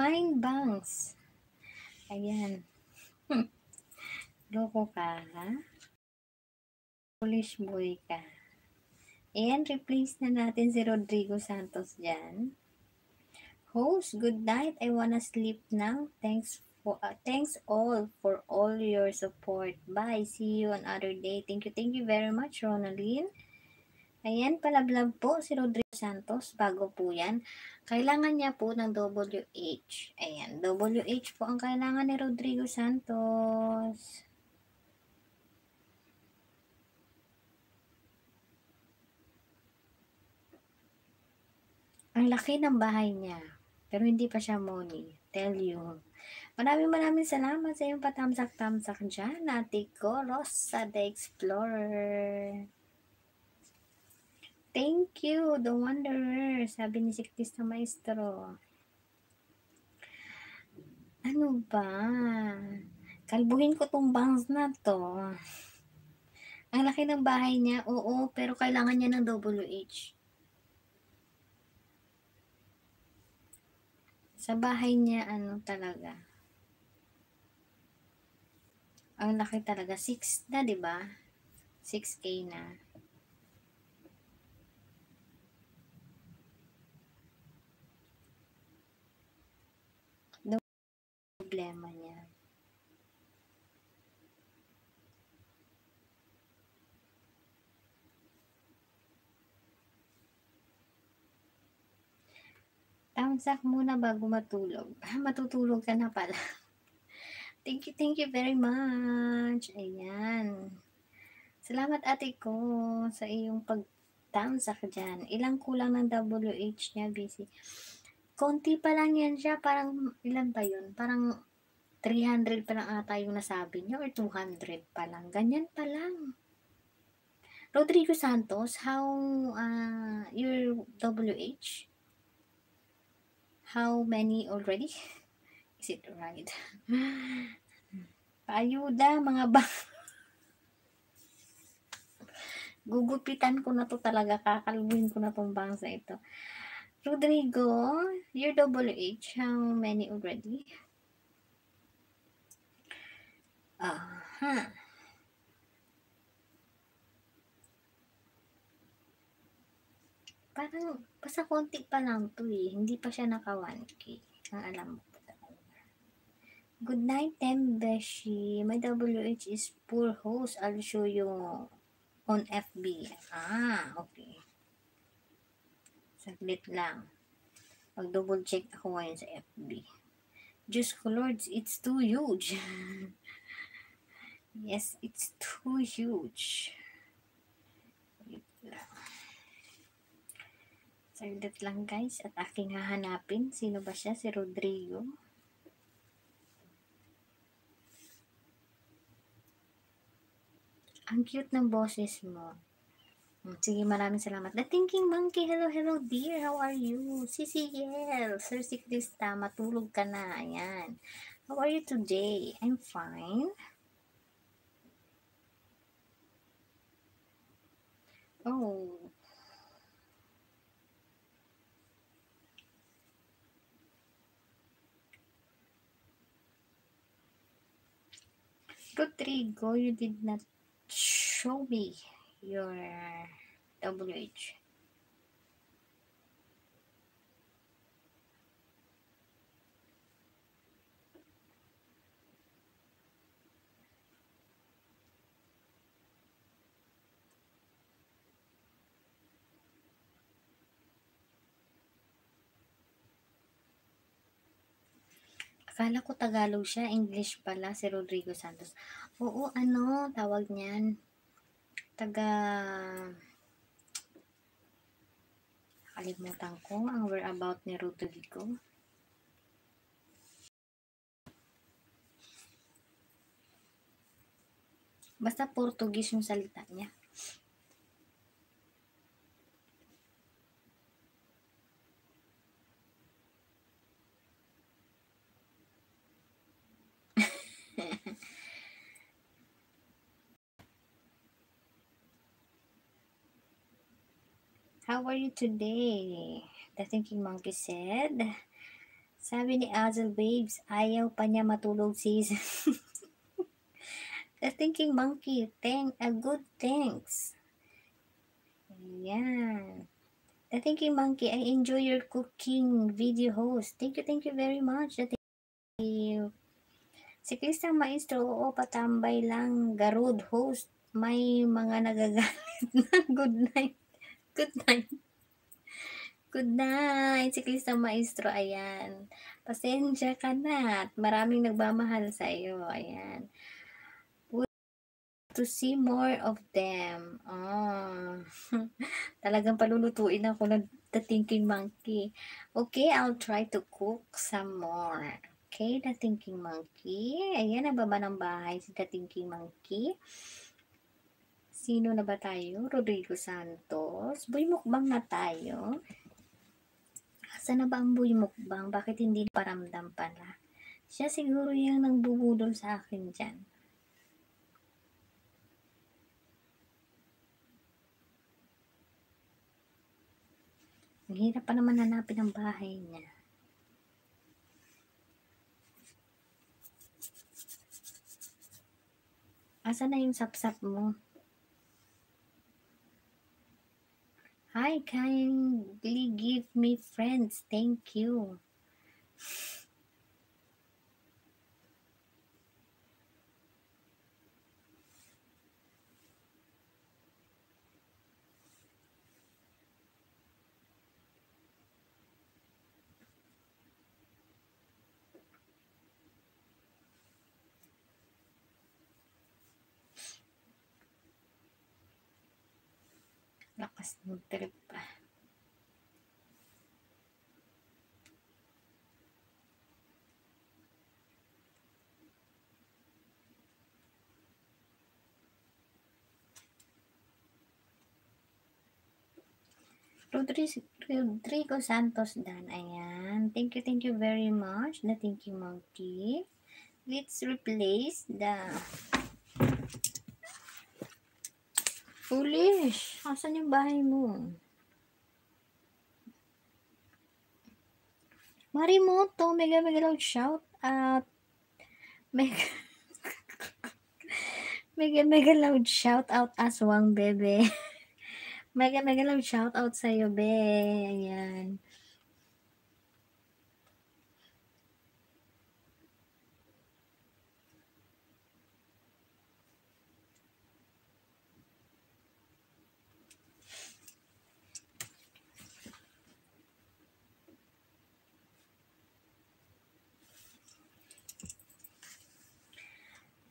Mind banks. Ayan. Loko ka, ha? Polish boy ka. Ayan, replace na natin si Rodrigo Santos dyan. Host, good night. I wanna sleep now. Thanks for, uh, thanks all for all your support. Bye. See you another day. Thank you. Thank you very much, Ronaline. Ayan, palablab po si Rodrigo Santos. Bago po yan. Kailangan niya po ng WH. Ayan, WH po ang kailangan ni Rodrigo Santos. Ang laki ng bahay niya. Pero hindi pa siya money. Tell you. Maraming maraming salamat sa iyong patamsak-tamsak dyan, ate ko, Rosa the Explorer. Thank you, the wanderer, sabi ni Siktis na maestro. Ano ba? Kalbuhin ko tong bangs na to. Ang laki ng bahay niya, oo, pero kailangan niya ng WH. Sa bahay niya, ano talaga? Ang laki talaga. 6 na, di ba? 6K na. problema niya. thumbs muna bago matulog. Matutulog ka na pala. thank you, thank you very much. Ayan. Salamat ate ko sa iyong pag-thumbs dyan. Ilang kulang ng WH niya, busy konti pa lang yan siya. Parang, ilan ba yun? Parang 300 pa lang ata yung nasabi niya or 200 pa lang. Ganyan pa lang. Rodrigo Santos, how uh, your WH? How many already? Is it right? Paayuda, mga ba? Gugupitan ko na to talaga. Kakalbuhin ko na tong bangs ito. Rodrigo, your WH, how many already? Uh-huh. Parang, basta konti pa lang to eh. Hindi pa siya naka 1K. Ang alam mo pa Good night, Tembeshi. My WH is poor host. I'll show you on FB. Ah, okay. Saglit lang. Mag-double check ako ngayon sa FB. Diyos ko, Lord, it's too huge. yes, it's too huge. Wait lang. Saglit lang guys at aking hahanapin. Sino ba siya? Si Rodrigo. Ang cute ng boses mo. Sige, maraming salamat. The Thinking Monkey, hello, hello, dear. How are you? Si CCL, Sir Siklista, matulog ka na. Ayan. How are you today? I'm fine. Oh. Rodrigo, you did not show me your WH. Akala ko Tagalog siya, English pala si Rodrigo Santos. Oo, ano tawag niyan? Taga nakalimutan ko ang whereabout ni Rodrigo. Basta Portuguese yung salita niya. How are you today? The thinking monkey said. Sabi ni Azel Babes, ayaw pa niya matulog sis. The thinking monkey, thank a good thanks. Ayan. The thinking monkey, I enjoy your cooking video host. Thank you, thank you very much. The thank you. Si Kristang Maestro, oo, patambay lang. Garud host. May mga nagagalit na good night. Good night. Good night, siklista maestro. Ayan. Pasensya ka na maraming nagmamahal sa iyo. Ayan. to see more of them. Oh. Talagang palulutuin ako ng the thinking monkey. Okay, I'll try to cook some more. Okay, the thinking monkey. Ayan, nababa ng bahay si the thinking monkey. Sino na ba tayo? Rodrigo Santos. Buyumukbang na tayo. Asa na ba ang buyumukbang? Bakit hindi paramdam pala? Siya siguro yung nagbubudol sa akin dyan. Ang hirap pa naman hanapin ang bahay niya. Asa na yung sapsap -sap mo? Hi, kindly give me friends. Thank you. Mag-trip pa. Rodrigo Santos Dan. Ayan. Thank you, thank you very much. Na thank you, Monkey. Let's replace the Foolish. Asan yung bahay mo? Marimoto, mega mega loud shout out. Mega mega mega loud shout out aswang bebe. mega mega loud shout out sa iyo, be. Ayan.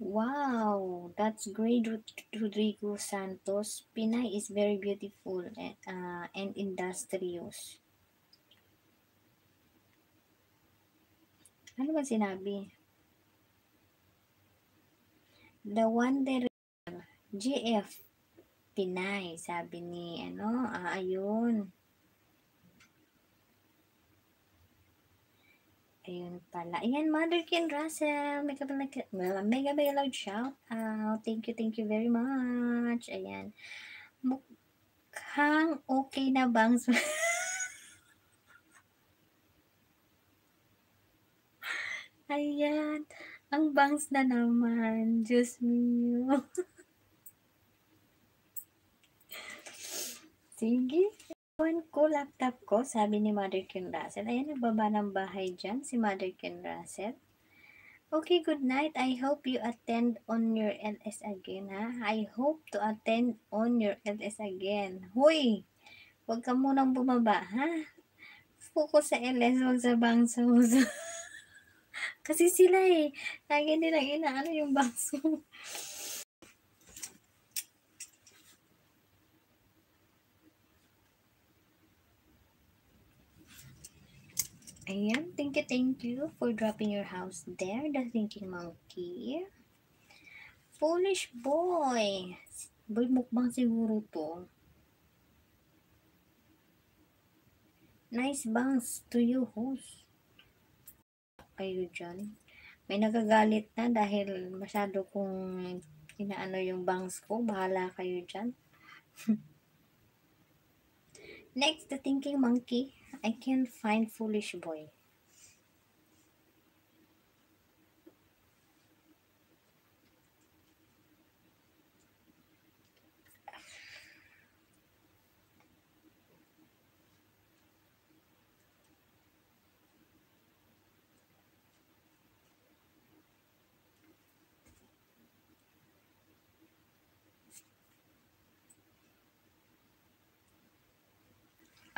Wow, that's great, Rodrigo Santos. Pinay is very beautiful and, eh, uh, and industrious. Ano ba sinabi? The Wanderer, GF, Pinay, sabi ni, ano, ah, ayun. Ayun pala. Ayan, Mother Ken Russell. Mega, mega, mega, mega loud shout out. Thank you, thank you very much. Ayan. Mukhang okay na bang... Ayan. Ang bangs na naman. Diyos mio. Sige. Ewan ko laptop ko, sabi ni Mother King Russell. Ayan, nagbaba ng bahay dyan si Mother King Russell. Okay, good night. I hope you attend on your LS again, ha? I hope to attend on your LS again. Huy! Huwag ka munang bumaba, ha? Focus sa LS, huwag sa bangso. Kasi sila eh, lagi nilang inaano yung bangso. Ayan, thank you, thank you for dropping your house there, the thinking monkey. Polish boy. Boy, mukbang siguro to. Nice bangs to you, host. Kayo dyan. May nagagalit na dahil masyado kong inaano yung bangs ko. Bahala kayo dyan. Next, the thinking monkey. I can't find foolish boy.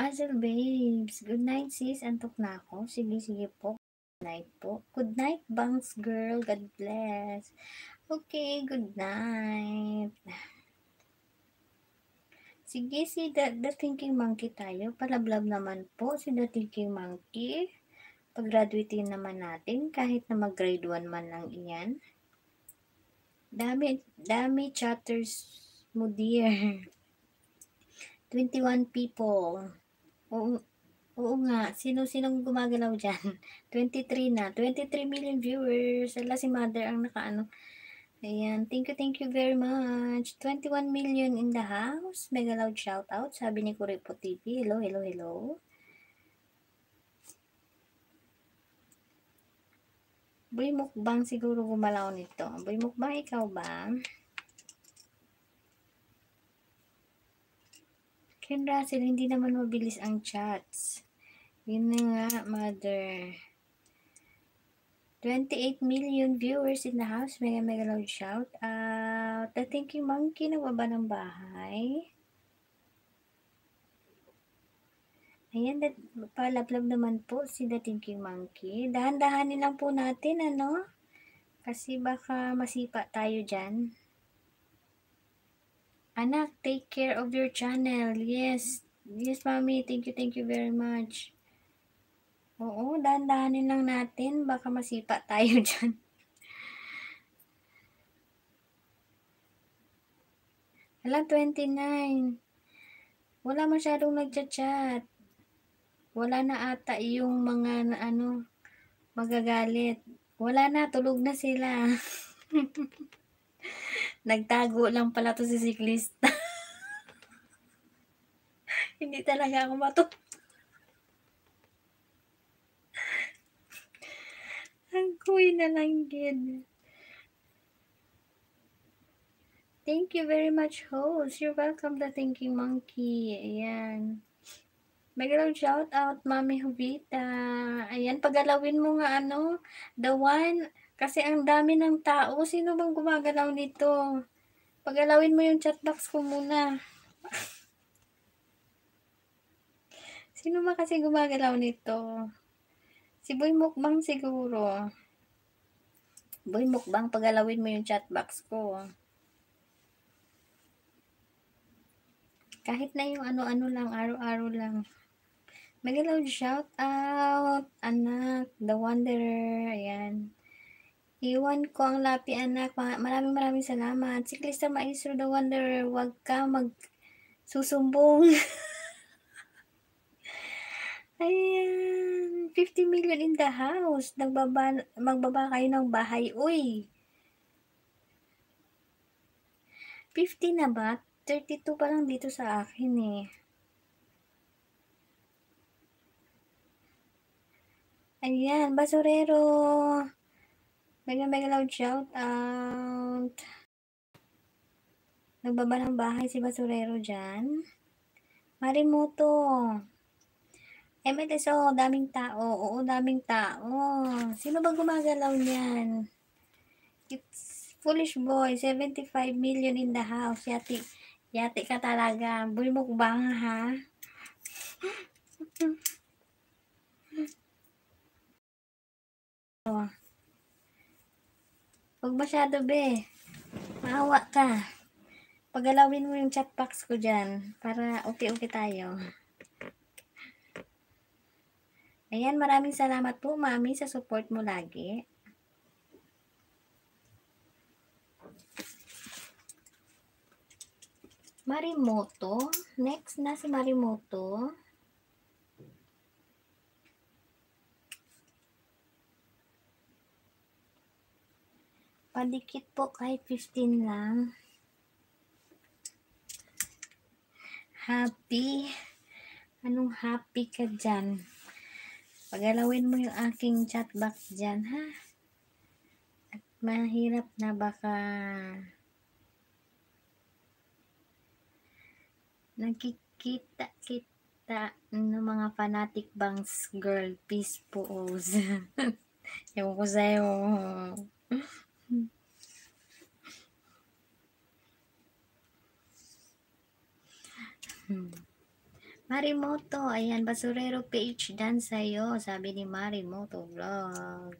Hazel babes, good night sis, antok na ako. Sige, sige po. Good night po. Good night, Bangs girl. God bless. Okay, good night. Sige, si the, the Thinking Monkey tayo. Palablab naman po si The Thinking Monkey. Pag-graduate naman natin kahit na mag-grade 1 man lang iyan. Dami, dami chapters mo dear. 21 people. Oo, oo nga. Sino-sinong gumagalaw dyan? 23 na. 23 million viewers. Ala si mother ang nakaano. Ayan. Thank you, thank you very much. 21 million in the house. Mega loud shout out. Sabi ni Kuripo TV. Hello, hello, hello. Boy mukbang siguro gumalaw nito. Boy mukbang ikaw ba? Ken Russell, hindi naman mabilis ang chats. Yun na nga, mother. 28 million viewers in the house. Mega, mega loud shout out. I Thank You monkey nagbaba ng bahay. Ayan, that, palablab naman po si The You Monkey. Dahan-dahanin lang po natin, ano? Kasi baka masipa tayo dyan. Anak, take care of your channel. Yes. Yes, mommy. Thank you, thank you very much. Oo, dahan-dahanin lang natin. Baka masipa tayo dyan. Alam, 29. Wala masyadong nagchat-chat. Wala na ata yung mga na, ano, magagalit. Wala na, tulog na sila. Nagtago lang pala to si siklista. Hindi talaga ako matutulog. Ang kuy na lang din. Thank you very much, host. You're welcome, the Thinking Monkey. Ayan. Magalaw shout out, Mami Hubita. Ayan, pagalawin mo nga ano, the one kasi ang dami ng tao. Sino bang gumagalaw nito? Pagalawin mo yung chatbox ko muna. Sino ba kasi gumagalaw nito? Si Boy Mukbang siguro. Boy Mukbang, pagalawin mo yung chatbox ko. Kahit na yung ano-ano lang, araw-araw lang. Magalaw shout out, anak, the wanderer, ayan. Iwan ko ang lapi anak. Maraming maraming salamat. Siklista Maestro the Wanderer, wag ka mag susumbong. Ayan, 50 million in the house. Nagbaba, magbaba kayo ng bahay. Uy! 50 na ba? 32 pa lang dito sa akin eh. Ayan, basurero. Naging big loud shout out. Nagbaba ng bahay si Basurero dyan. Marimuto. MLSO, oh, daming tao. Oo, daming tao. Sino ba gumagalaw niyan? It's foolish boy. 75 million in the house. Yati, yati ka talaga. Bulmukbang ha? oh. Huwag masyado, be. Maawa ka. Pagalawin mo yung chat box ko dyan para okay-okay tayo. Ayan, maraming salamat po, mami, sa support mo lagi. Marimoto. Next na si Marimoto. Marimoto. Padikit po kay 15 lang. Happy. Anong happy ka dyan? Pagalawin mo yung aking chat box dyan, ha? At mahirap na baka nakikita kita ng mga fanatic bangs girl peace po Ewan ko sa'yo. Mm-hmm. Marimoto, ayan, basurero PH dan sa'yo, sabi ni Marimoto Vlog.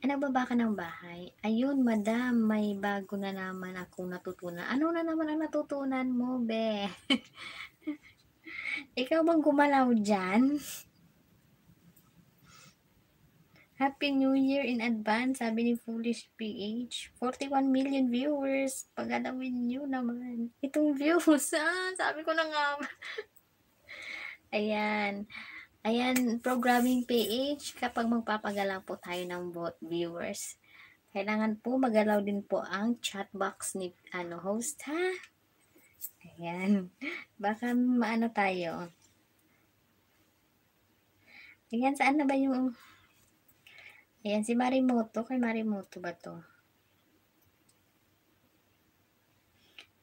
Ano ba ba ng bahay? Ayun, madam, may bago na naman akong natutunan. Ano na naman ang natutunan mo, be? Ikaw bang gumalaw dyan? Happy New Year in advance, sabi ni Foolish PH. 41 million viewers. Pagalawin nyo naman. Itong views, ah, sabi ko na nga. Ayan. Ayan, programming PH, kapag magpapagalaw po tayo ng both viewers, kailangan po magalaw din po ang chat box ni ano host, ha? Ayan. Baka maano tayo. Ayan, saan na ba yung Ayan, si Marimoto. Kay Marimoto ba to?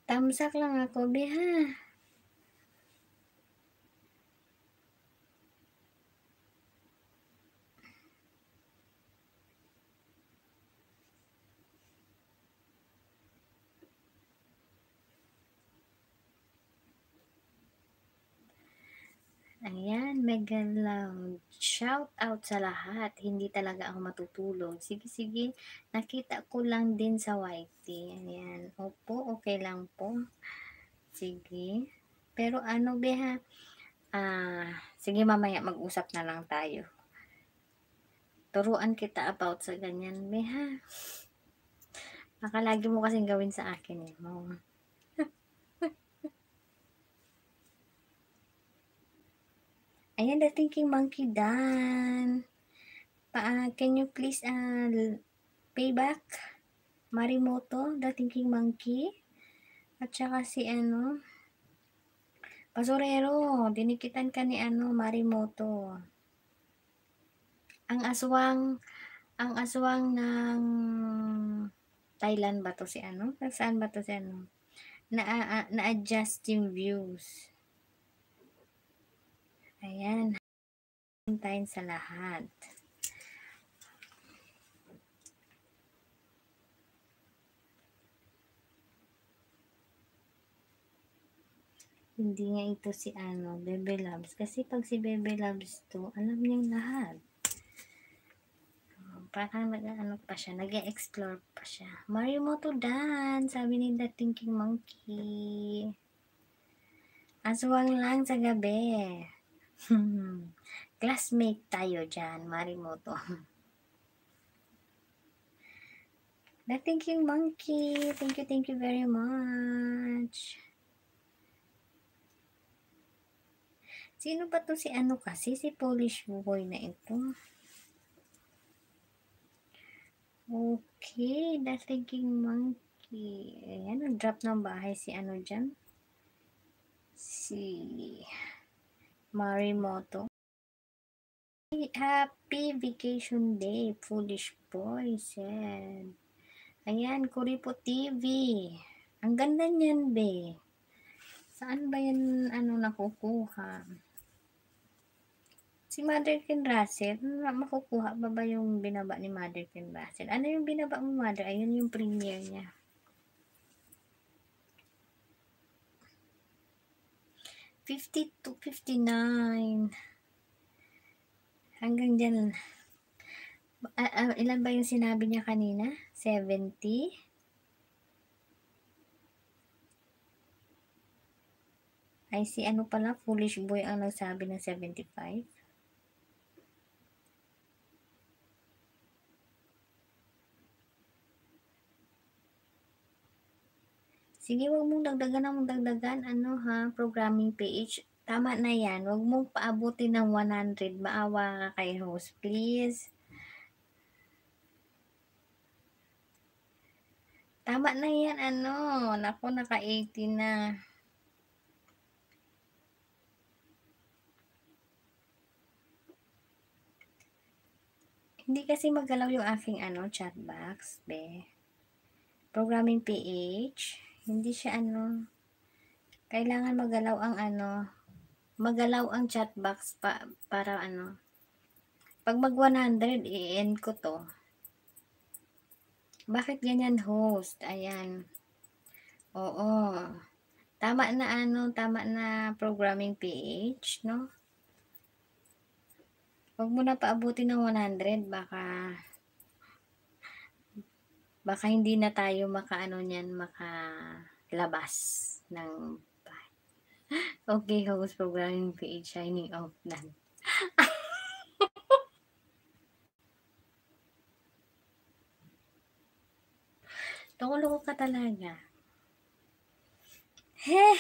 Tamsak lang ako, be ha. Ayan, mega loud. Shout out sa lahat. Hindi talaga ako matutulog. Sige, sige. Nakita ko lang din sa YT. Ayan. Opo, okay lang po. Sige. Pero ano, beha? Ah, sige, mamaya mag-usap na lang tayo. Turuan kita about sa ganyan, beha. Baka lagi mo kasing gawin sa akin, eh. Mama. Ayan, the thinking monkey done. Pa, uh, can you please uh, pay back Marimoto, the thinking monkey? At saka si ano, Pasorero, dinikitan ka ni ano, Marimoto. Ang aswang, ang aswang ng Thailand ba to si ano? Saan ba to si ano? Na, uh, na-adjust views. Ayan. Hintayin sa lahat. Hindi nga ito si ano, Bebe Loves. Kasi pag si Bebe Loves to, alam niyang lahat. Parang nag-ano pa siya, nag-explore pa siya. Mario Marimoto Dan, sabi ni The Thinking Monkey. Aswang lang sa gabi. Hmm. Classmate tayo dyan, Marimoto. But thank Monkey. Thank you, thank you very much. Sino ba to si ano kasi? Si Polish boy na ito. Okay, the thinking monkey. Ayan, nag-drop ng bahay si ano dyan. Si... Marimoto. Happy vacation day, foolish boys. Yan. Ayan, Kuripo TV. Ang ganda niyan, be. Saan ba yan, ano, nakukuha? Si Mother Kin Russell, ano makukuha ba ba yung binaba ni Mother Kin Russell? Ano yung binaba mo, Mother? Ayun yung premiere niya. 50 to 59. Hanggang dyan. Uh, uh, ilan ba yung sinabi niya kanina? 70. 70. I see, ano pala, foolish boy ang nagsabi ng 75. Sige, wag mong dagdagan ng dagdagan. Ano ha? Programming page. Tama na yan. Wag mong paabutin ng 100. Maawa ka kay host, please. Tama na yan, ano. Naku, naka-80 na. Hindi kasi magalaw yung aking ano, chat box, be. Programming PH. Hindi siya ano, kailangan magalaw ang ano, magalaw ang chat box pa, para ano. Pag mag 100, i-end ko to. Bakit ganyan host? Ayan. Oo. Tama na ano, tama na programming PH, no? wag mo na paabutin ng 100, baka baka hindi na tayo makaano niyan, makalabas ng bahay. Okay, host programming PH shining off na. Loko-loko ka talaga. Heh!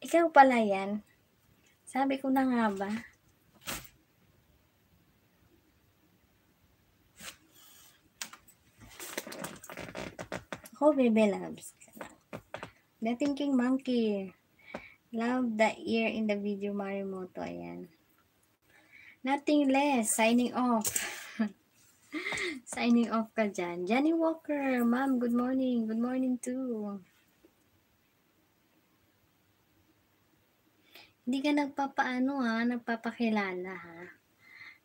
Ikaw pala yan. Sabi ko na nga ba? Ho, baby loves. The thinking monkey. Love the ear in the video, Marimoto. Ayan. Nothing less. Signing off. Signing off ka dyan. Johnny Walker, ma'am, good morning. Good morning too. Hindi ka nagpapaano ha, nagpapakilala ha.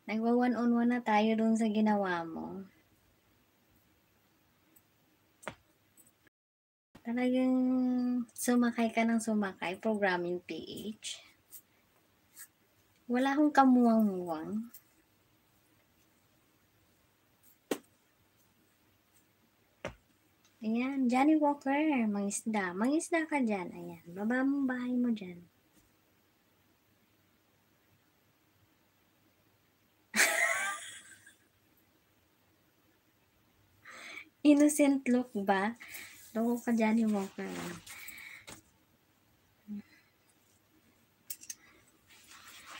Nagwa one on one na tayo dun sa ginawa mo. Talagang sumakay ka ng sumakay, programming PH. Wala akong kamuwang-muwang. Ayan, Johnny Walker, mangisda. Mangisda ka dyan. Ayan, baba mong bahay mo dyan. Innocent look ba? Loko ka dyan yung Walker.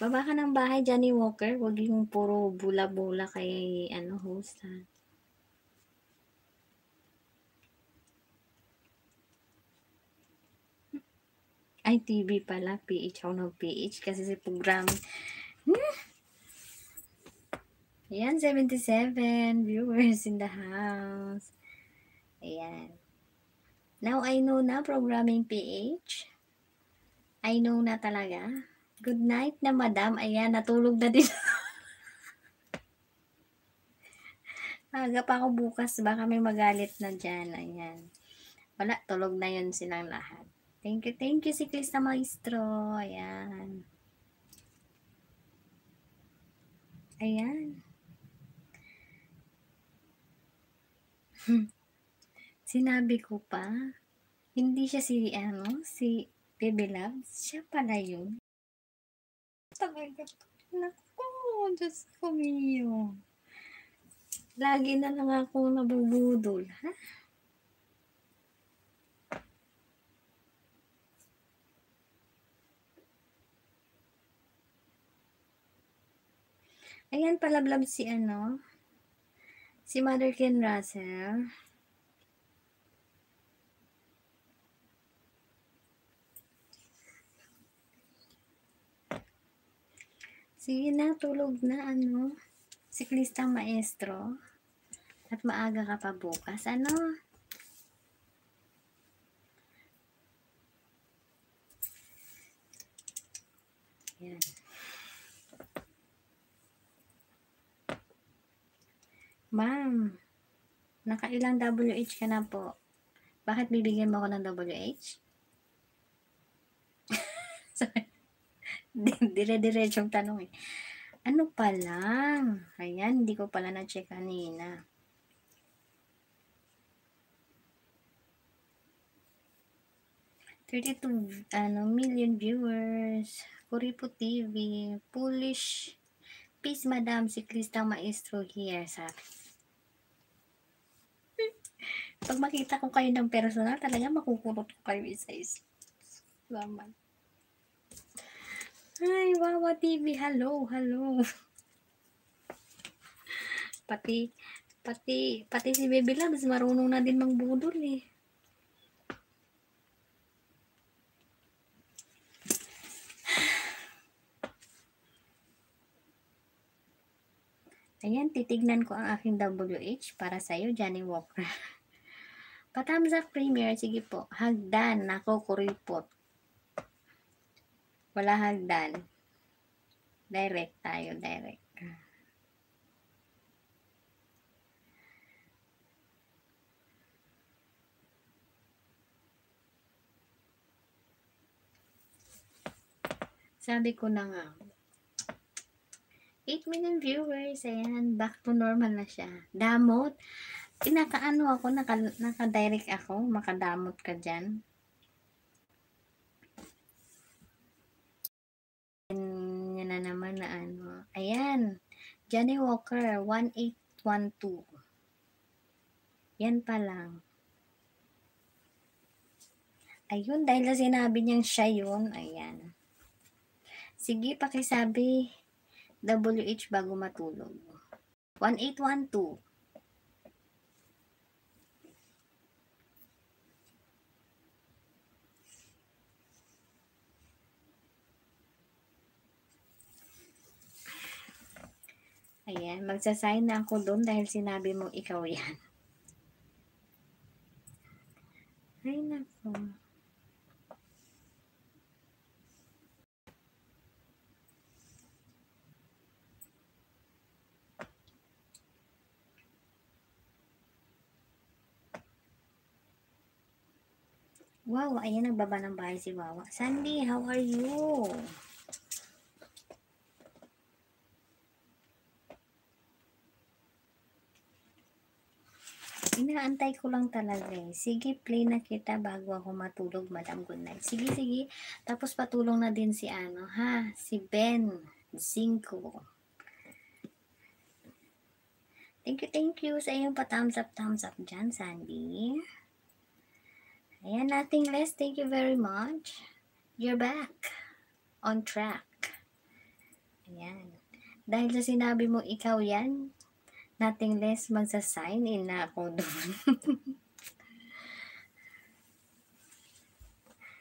Baba ka ng bahay, Johnny Walker. Huwag yung puro bula-bula kay ano, host. Ha? Ay, TV pala. PH ako ng PH kasi si program. Hmm? Ayan, 77 viewers in the house. Ayan. Now, I know na programming PH. I know na talaga. Good night na, madam. Ayan, natulog na din. Aga pa ako bukas. Baka may magalit na dyan. Ayan. Wala, tulog na yon silang lahat. Thank you, thank you, si Siklista Maestro. Ayan. Ayan. Hmm. Sinabi ko pa, hindi siya si, ano, si Baby Love. Siya pala yun. Talaga Naku, Diyos ko miyo. Lagi na lang ako nabubudol, ha? Ayan, palablab si ano, Si Mother Ken Russell. Sige na, tulog na, ano, siklistang maestro. At maaga ka pa bukas, ano? Yan. Ma'am, nakailang WH ka na po. Bakit bibigyan mo ako ng WH? Sorry. Dire-diretsyong tanong eh. Ano pa lang? Ayan, hindi ko pala na-check kanina. Thirty-two ano, million viewers. Kuripo TV. Polish. Peace, Madam. Si Crystal Maestro here. Sabi. Pag makita ko kayo ng personal, talaga makukurot ko kayo isa-isa. Laman. Hi, Wawa TV. Hello, hello. Pati, pati, pati si Baby Labs, marunong na din mangbudol eh. Ayan, titignan ko ang aking WH para sa'yo, Johnny Walker. Pa-thumbs up premier. Sige po. Hagdan. Nako, kuripot. Wala hagdan. Direct tayo. Direct. Sabi ko na nga, 8 million viewers, ayan, back to normal na siya. Damot, pinakaano ako, naka, naka-direct ako, makadamot ka dyan. Yan na naman na ano. Ayan. Johnny Walker, 1812. Yan pa lang. Ayun, dahil na sinabi niyang siya yun, ayan. Sige, pakisabi, WH bago matulog. 1812. Ayan, magsasign na ako doon dahil sinabi mo ikaw yan. Ay, nako. Wow, ayan nagbaba ng bahay si Wawa. Sandy, how are you? Inaantay ko lang talaga eh. Sige, play na kita bago ako matulog, Madam Goodnight. Sige, sige. Tapos patulong na din si ano, ha? Si Ben. Zinco. Thank you, thank you sa iyong pa-thumbs up, thumbs up dyan, Sandy. Ayan, nothing less. Thank you very much. You're back. On track. Ayan. Dahil sa sinabi mo, ikaw yan, Nothing less magsa-sign in na ako doon.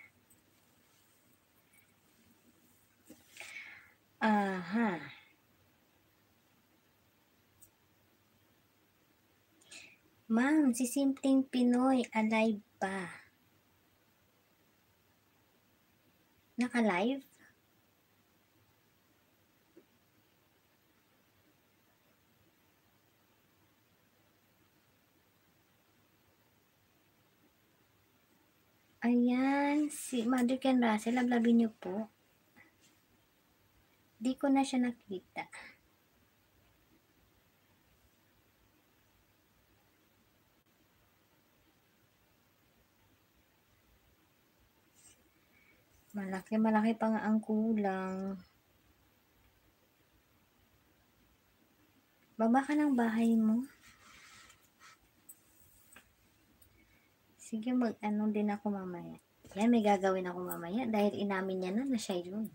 Aha. Ma'am, si Simpleng Pinoy, alive ba? Naka-live? Ayan, si Mother Ken Russell, lablabin niyo po. Di ko na siya nakita. Malaki, malaki pa nga ang kulang. Baba ka ng bahay mo. Sige, mag-ano din ako mamaya. Yan, may gagawin ako mamaya dahil inamin niya na na siya yun.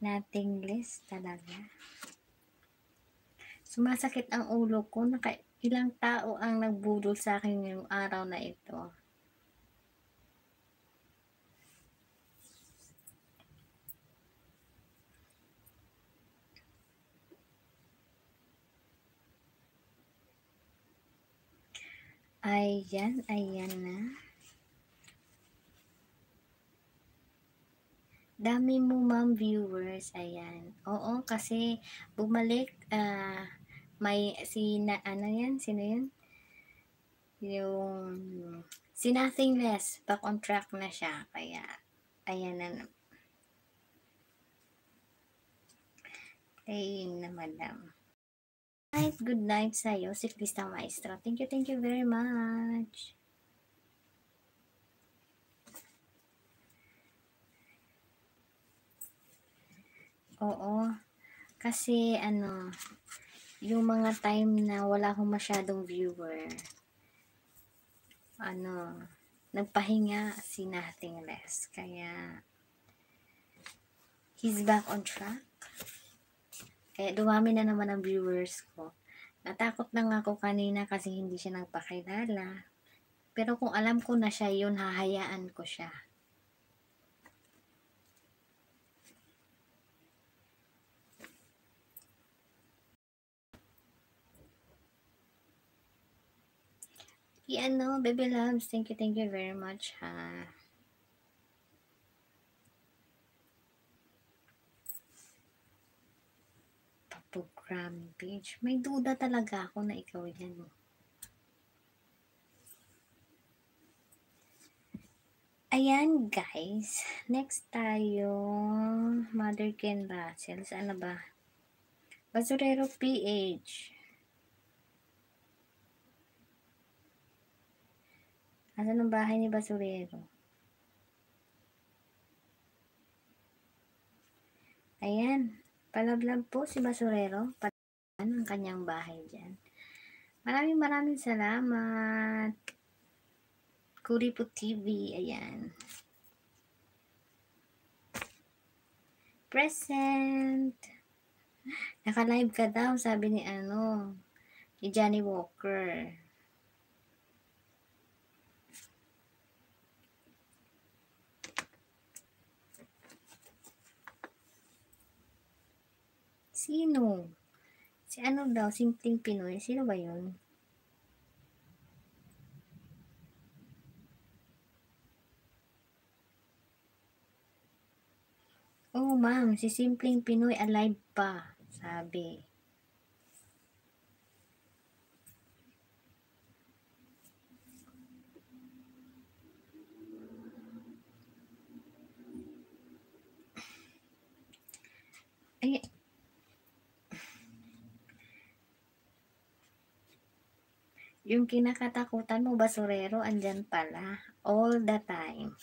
Nothing less talaga. Sumasakit ang ulo ko. Naka, ilang tao ang nagbudol sa akin ngayong araw na ito. Ayan, ayan na. Dami mo ma'am viewers, ayan. Oo, kasi bumalik uh, may si na, ano yan, sino yan? Yung si Nothing Less, back on track na siya. Kaya ayan na. Ayun na madam night, good night sa'yo, si Krista Maestro. Thank you, thank you very much. Oo. Kasi ano, yung mga time na wala akong masyadong viewer, ano, nagpahinga si Nothing Less. Kaya, he's back on track. Eh, dumami na naman ang viewers ko. Natakot na nga ako kanina kasi hindi siya nagpakilala. Pero kung alam ko na siya yun, hahayaan ko siya. Yeah, no, baby loves. Thank you, thank you very much, ha. programming page. May duda talaga ako na ikaw yan. Eh. Ayan, guys. Next tayo, Mother Ken Basel. Ano ba? Basurero PH. Asan ang bahay ni Basurero? Ayan. Palablag po si Basurero, patayan ang kanyang bahay dyan. Maraming maraming salamat. Kuripo TV, ayan. Present. Naka-live ka daw, sabi ni ano, ni Johnny Walker. Sino? Si ano daw? Simpleng Pinoy. Sino ba yun? Oh, ma'am. Si Simpleng Pinoy alive pa. Sabi. Ay, Yung kinakatakutan mo, basurero, andyan pala. All the time.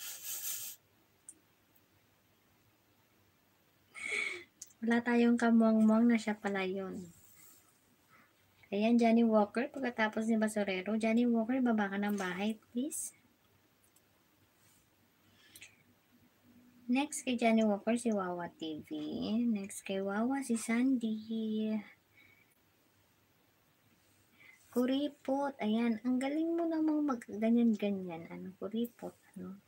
Wala tayong kamuang-muang na siya pala yun. Ayan, Johnny Walker, pagkatapos ni Basurero. Johnny Walker, baba ka ng bahay, please. Next kay Johnny Walker, si Wawa TV. Next kay Wawa, si Sandy. Kuripot. Ayan. Ang galing mo namang mag-ganyan-ganyan. Ano, kuripot. Ano.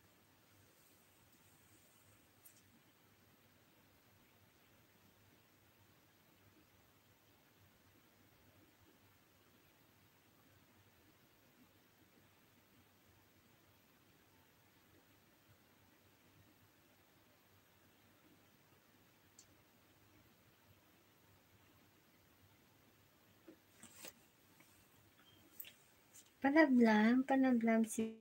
Panablam, panablam si...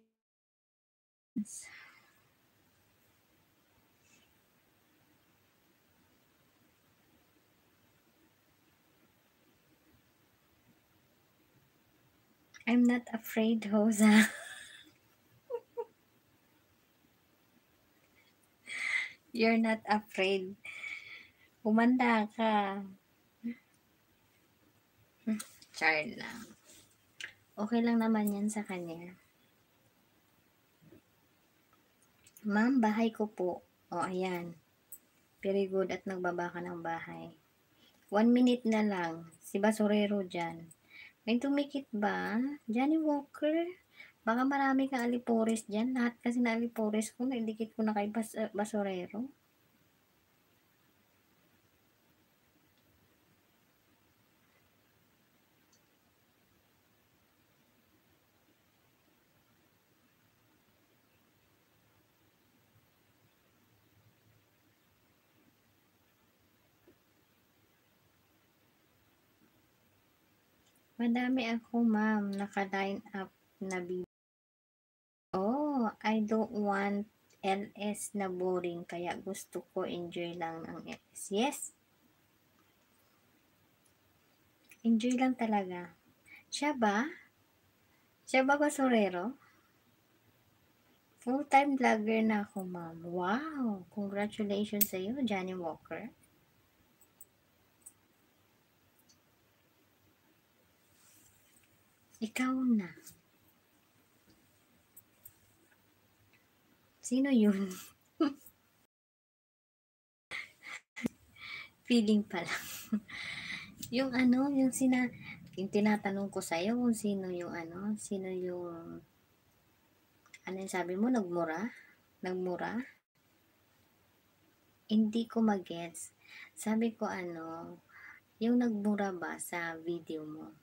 I'm not afraid, Hosa. You're not afraid. Kumanda ka. Hmm, char lang. Okay lang naman yan sa kanya. Ma'am, bahay ko po. O, oh, ayan. Very good at nagbaba ka ng bahay. One minute na lang. Si Basurero dyan. May tumikit ba? Johnny Walker? Baka marami kang alipores dyan. Lahat kasi na alipores ko, naidikit ko na kay Bas Basurero. Madami ako, ma'am, naka-line up na video. Oh, I don't want LS na boring, kaya gusto ko enjoy lang ng LS. Yes! Enjoy lang talaga. Siya ba? Siya ba basurero? Full-time vlogger na ako, ma'am. Wow! Congratulations sa iyo, Johnny Walker. Ikaw na. Sino yun? Feeling pa lang. yung ano, yung sina yung tinatanong ko sa'yo kung sino yung ano, sino yung ano yung sabi mo nagmura? Nagmura? Hindi ko magets. Sabi ko ano, yung nagmura ba sa video mo?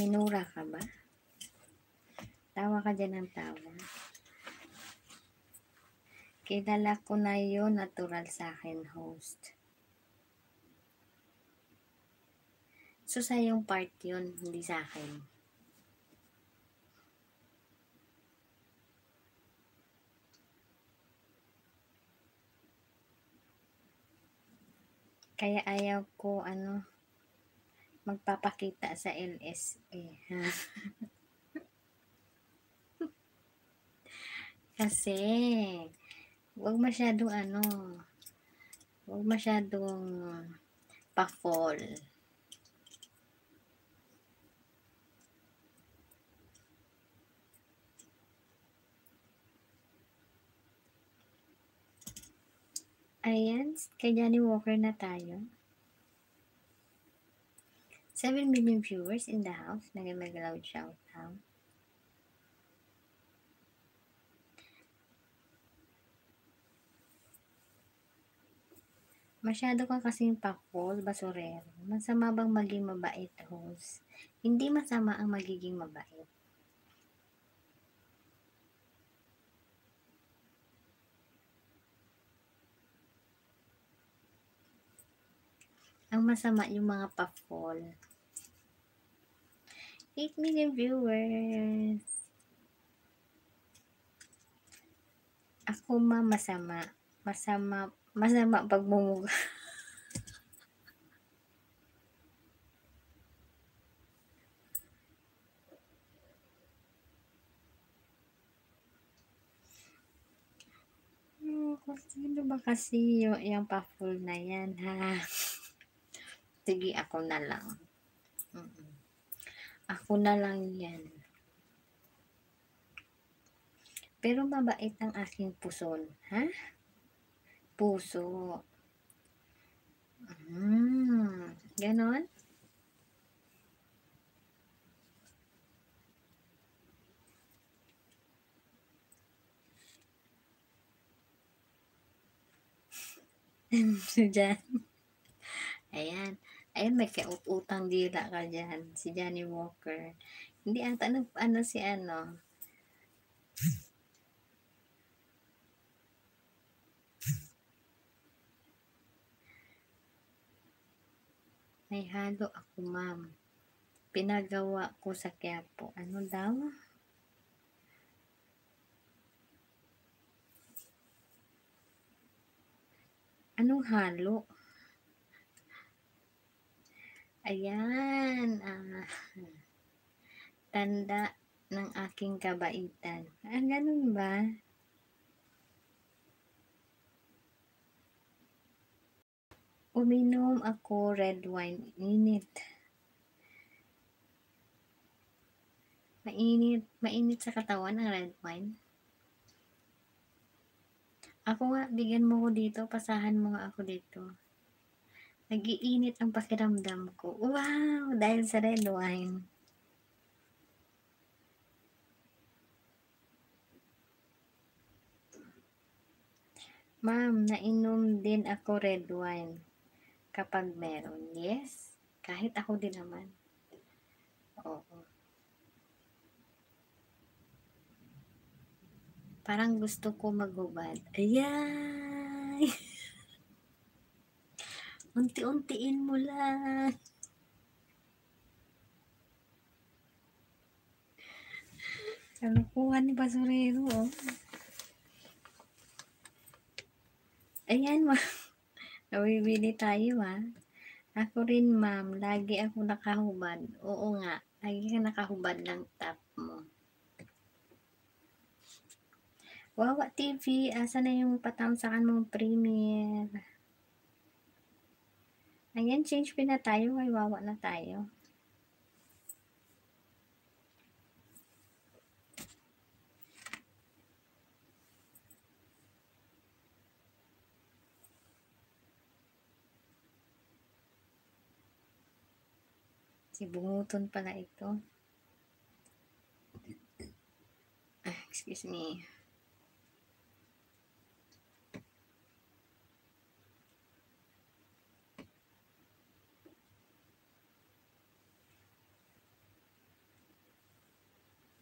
Minura ka ba? Tawa ka dyan ng tawa. Kilala ko na yun, natural sa akin, host. So, sa'yong part yun, hindi sa akin. Kaya ayaw ko, ano, magpapakita sa NSA. Ha? Kasi, huwag masyadong ano, huwag masyadong pa-fall. Ayan, kay Johnny Walker na tayo. 7 million viewers in the house. Mega mega loud shout out. Masyado ka kasing pakol, basurero. Masama bang maging mabait, host? Hindi masama ang magiging mabait. Ang masama yung mga pa-fall. 8 million viewers. Ako ma masama. Masama. Masama pag mumuga. Sino ba kasi yung, yung pa-full na yan, ha? Sige, ako na lang. Mm-mm. Ako na lang yan. Pero mabait ang aking pusol, ha? Puso. Mm, ganon? Diyan. Ayan ayun may kaut-utang dila ka dyan si Johnny Walker hindi ata nag ano, ano si ano May halo ako, ma'am. Pinagawa ko sa Quiapo. Ano daw? Anong halo? Ayan. Ah, tanda ng aking kabaitan. Ah, ganun ba? Uminom ako red wine. Init. Mainit. Mainit sa katawan ang red wine. Ako nga, bigyan mo ko dito. Pasahan mo nga ako dito. Nagiinit ang pakiramdam ko. Wow! Dahil sa red wine. Ma'am, nainom din ako red wine kapag meron. Yes, kahit ako din naman. Oo. Parang gusto ko maghubad. Ayan! Unti-untiin mo lang. Ano po Kalukuhan ni Basurero. Oh. Ayan, ma. Nawibili tayo, ha. Ako rin, ma'am. Lagi ako nakahubad. Oo nga. Lagi ka nakahubad ng tap mo. Wawa TV, asa na yung patamsakan mong premiere? Ayan, change pin na tayo. May wawa na tayo. Si Bunguton pala ito. Ah, excuse me.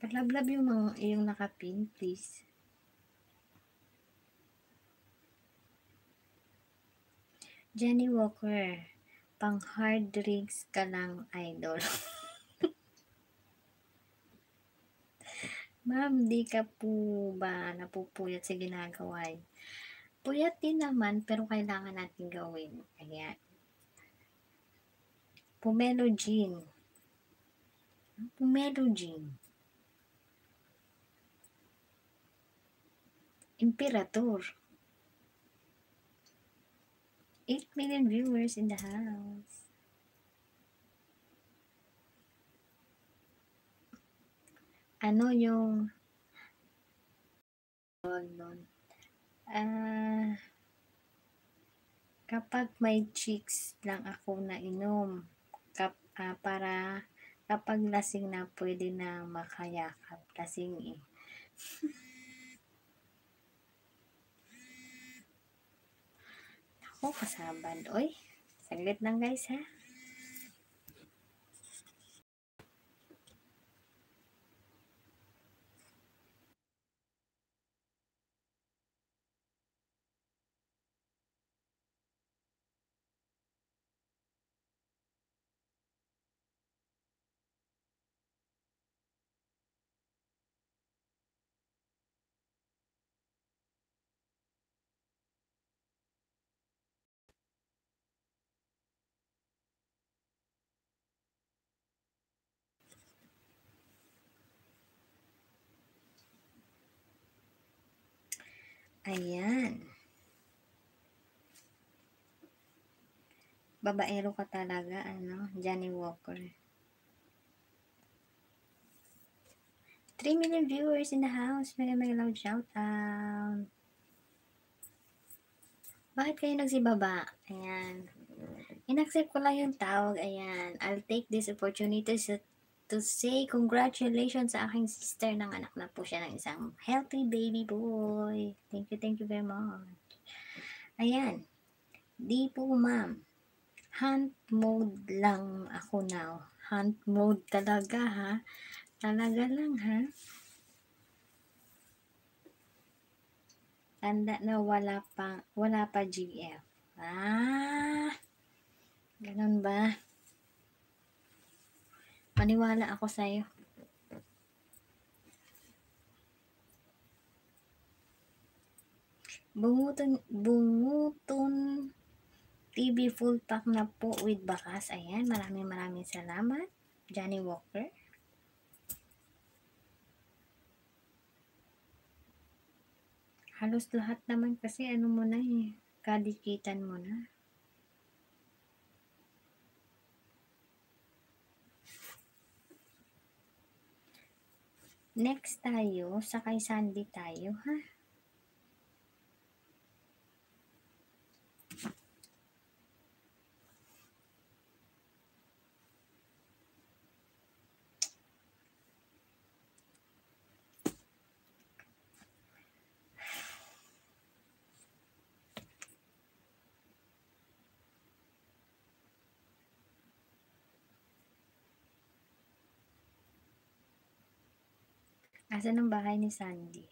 Palablab yung mga yung nakapin, please. Jenny Walker, pang hard drinks ka lang, idol. Ma'am, di ka po ba napupuyat sa ginagawa? Puyat din naman, pero kailangan natin gawin. Ayan. Pumelo Jean. Pumelo Jean. Emperador. 8 million viewers in the house. Ano yung nun? Ah, uh, kapag may chicks lang ako na inom, kap, uh, para kapag lasing na pwede na makayakap. Lasing eh. Oh, kasabad. Oy, saglit lang guys ha. Ayan. Babaero ka talaga, ano, Johnny Walker. 3 million viewers in the house. May may loud shout out. Bakit kayo nagsibaba? Ayan. Inaccept ko lang yung tawag. Ayan. I'll take this opportunity to to say congratulations sa aking sister ng anak na po siya ng isang healthy baby boy. Thank you, thank you very much. Ayan. Di po, ma'am. Hunt mode lang ako now. Hunt mode talaga, ha? Talaga lang, ha? Tanda na wala pa, wala pa GF. Ah! Ganun ba? Maniwala ako sa iyo. Bumuton, bumuton TV full pack na po with bakas. Ayan, maraming maraming salamat. Johnny Walker. Halos lahat naman kasi ano mo na eh, kadikitan mo na. Next tayo, sakay Sunday tayo ha. Asan ang bahay ni Sandy?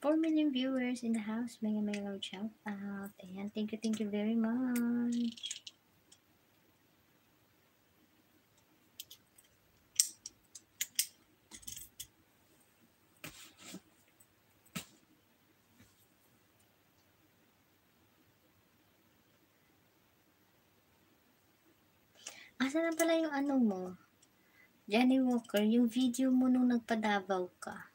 Four million viewers in the house. Mga mga love shout out. Ayan. Thank you, thank you very much. Asa na pala yung ano mo? Johnny Walker, yung video mo nung nagpadabaw ka.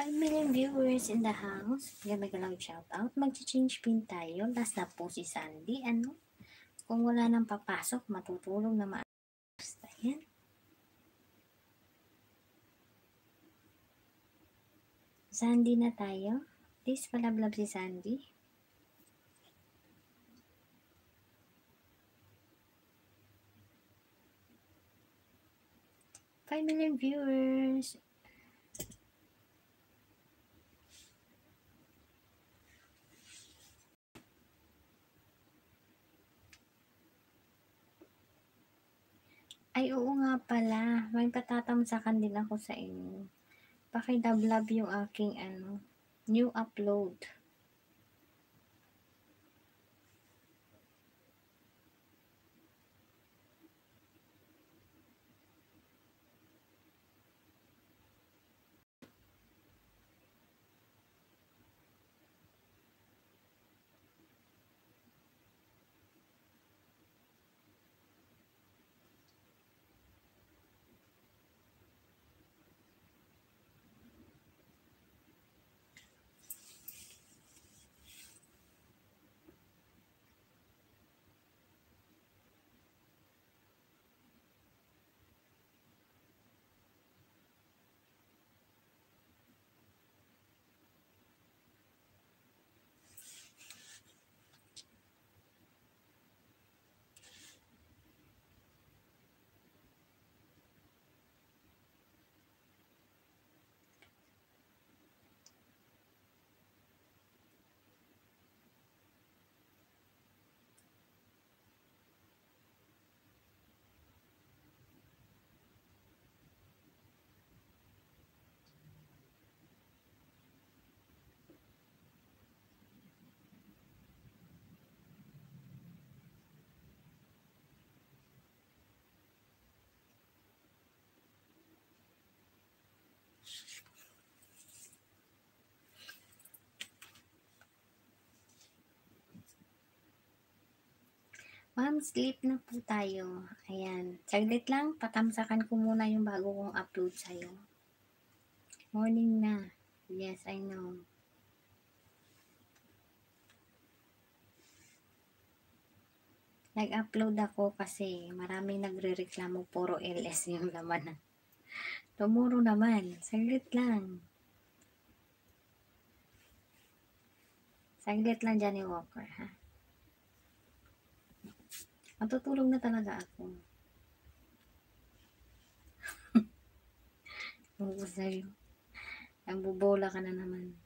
Five million viewers in the house. Ganda ka lang shout out. Mag-change pin tayo. Last na po si Sandy. Ano? Kung wala nang papasok, matutulog na maayos. Ayan. Sandy na tayo. Please palablab si Sandy. Five million viewers. Ay, oo nga pala. May patatamsakan din ako sa inyo. Pakidablab yung aking ano, new upload. Ma'am, sleep na po tayo. Ayan. Saglit lang, patamsakan ko muna yung bago kong upload sa'yo. Morning na. Yes, I know. Nag-upload ako kasi marami nagre-reklamo puro LS yung laman. Tumuro naman. Saglit lang. Saglit lang, Johnny Walker, ha? Matutulog na talaga ako. Huwag ko sa'yo. Ang bubola ka na naman.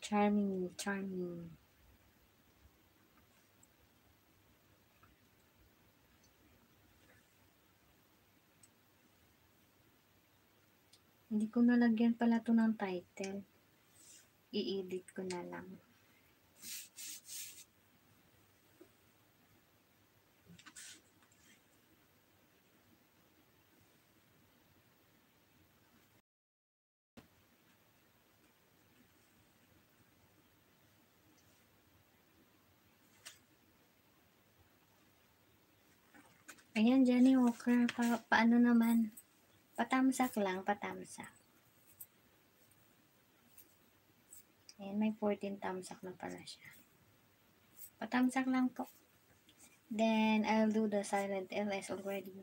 Charming, charming. Hindi ko nalagyan pala to ng title i-edit ko na lang. Ayan, Jenny Walker, pa paano naman? Patamsak lang, patamsak. Ayan, may 14 tamsak na pala siya. Patamsak lang po. Then, I'll do the silent LS already.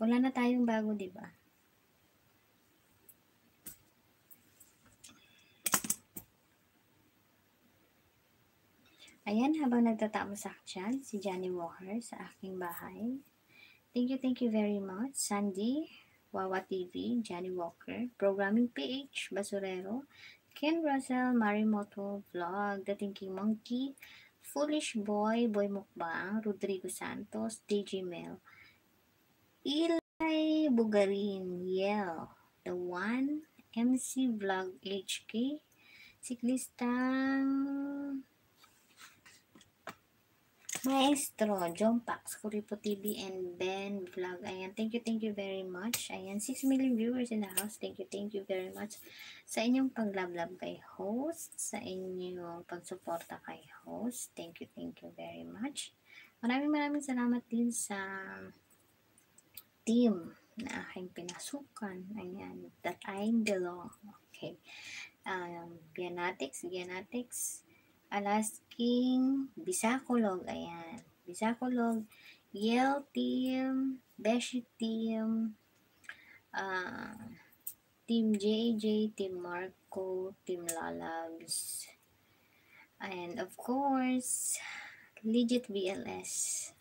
Wala na tayong bago, di ba? Ayan, habang nagtatamsak siya, si Johnny Walker sa aking bahay. Thank you, thank you very much, Sandy. Wawa TV, Jenny Walker, Programming PH, Basurero, Ken Russell, Marimoto, Vlog, The Thinking Monkey, Foolish Boy, Boy Mukbang, Rodrigo Santos, DJ Mel, Eli Bugarin, Yel, The One, MC Vlog HK, Siklistang Maestro, John Pax, Kuripo TV, and Ben Vlog. Ayan, thank you, thank you very much. Ayan, 6 million viewers in the house. Thank you, thank you very much sa inyong paglablab kay host, sa inyong pagsuporta kay host. Thank you, thank you very much. Maraming maraming salamat din sa team na aking pinasukan. Ayan, that I belong. Okay. Um, Gianatics, Gianatics, Alas, aking Bisacolog. Ayan. Bisacolog, Yale Team, Beshi Team, uh, Team JJ, Team Marco, Team Lalabs, and of course, Legit BLS.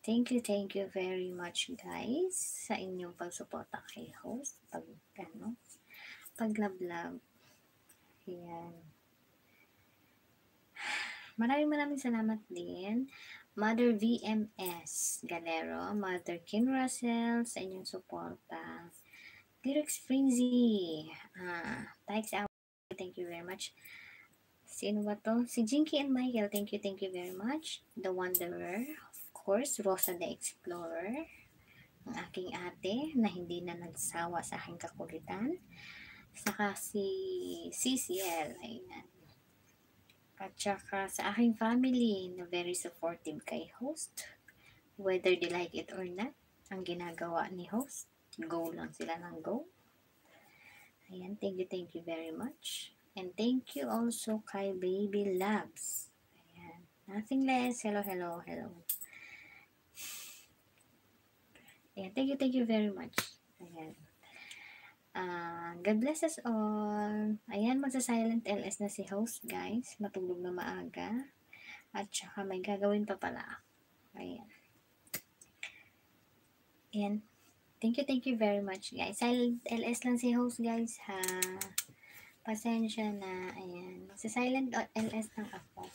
Thank you, thank you very much guys sa inyong pagsuporta kay host pag ano, paglablab. Ayan. Maraming maraming salamat din. Mother VMS Galero, Mother Kim Russell, sa inyong suporta. Lyrics Frenzy, ah, Pikes Out, thank you very much. Sino ba to? Si Jinky and Michael, thank you, thank you very much. The Wanderer, of course, Rosa the Explorer, ang aking ate na hindi na nagsawa sa aking kakulitan. Saka si CCL, ayan. At saka sa aking family na very supportive kay host. Whether they like it or not, ang ginagawa ni host, go lang sila ng go. Ayan, thank you, thank you very much. And thank you also kay Baby Labs. Ayan, nothing less. Hello, hello, hello. Ayan, thank you, thank you very much. Ayan. Uh, God bless us all. Ayan, magsa-silent LS na si host, guys. Matulog na maaga. At saka may gagawin pa pala. Ayan. Ayan. Thank you, thank you very much, guys. Silent LS lang si host, guys, ha. Pasensya na. Ayan. Magsa-silent LS lang ako.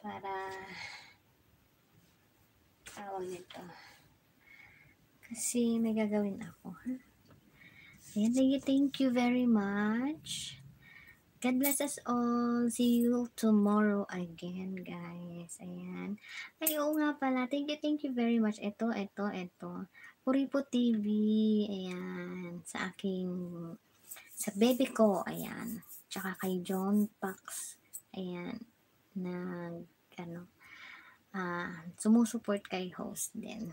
Para tawag nito. Kasi may gagawin ako, ha? Okay, sige, thank you very much. God bless us all. See you tomorrow again, guys. Ayan. Ay, oo nga pala. Thank you, thank you very much. Ito, ito, ito. Puripo TV. Ayan. Sa aking, sa baby ko. Ayan. Tsaka kay John Pax. Ayan. Nag, ano, ah, uh, sumusuport kay host din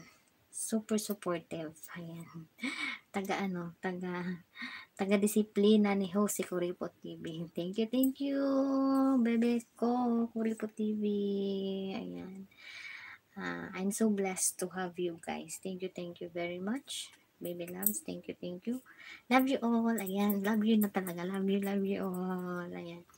super supportive. Ayan. Taga ano, taga taga disiplina ni Jose Kuripo TV. Thank you, thank you. Bebe ko, Kuripo TV. Ayan. Uh, I'm so blessed to have you guys. Thank you, thank you very much. Baby loves, thank you, thank you. Love you all. Ayan, love you na talaga. Love you, love you all. Ayan.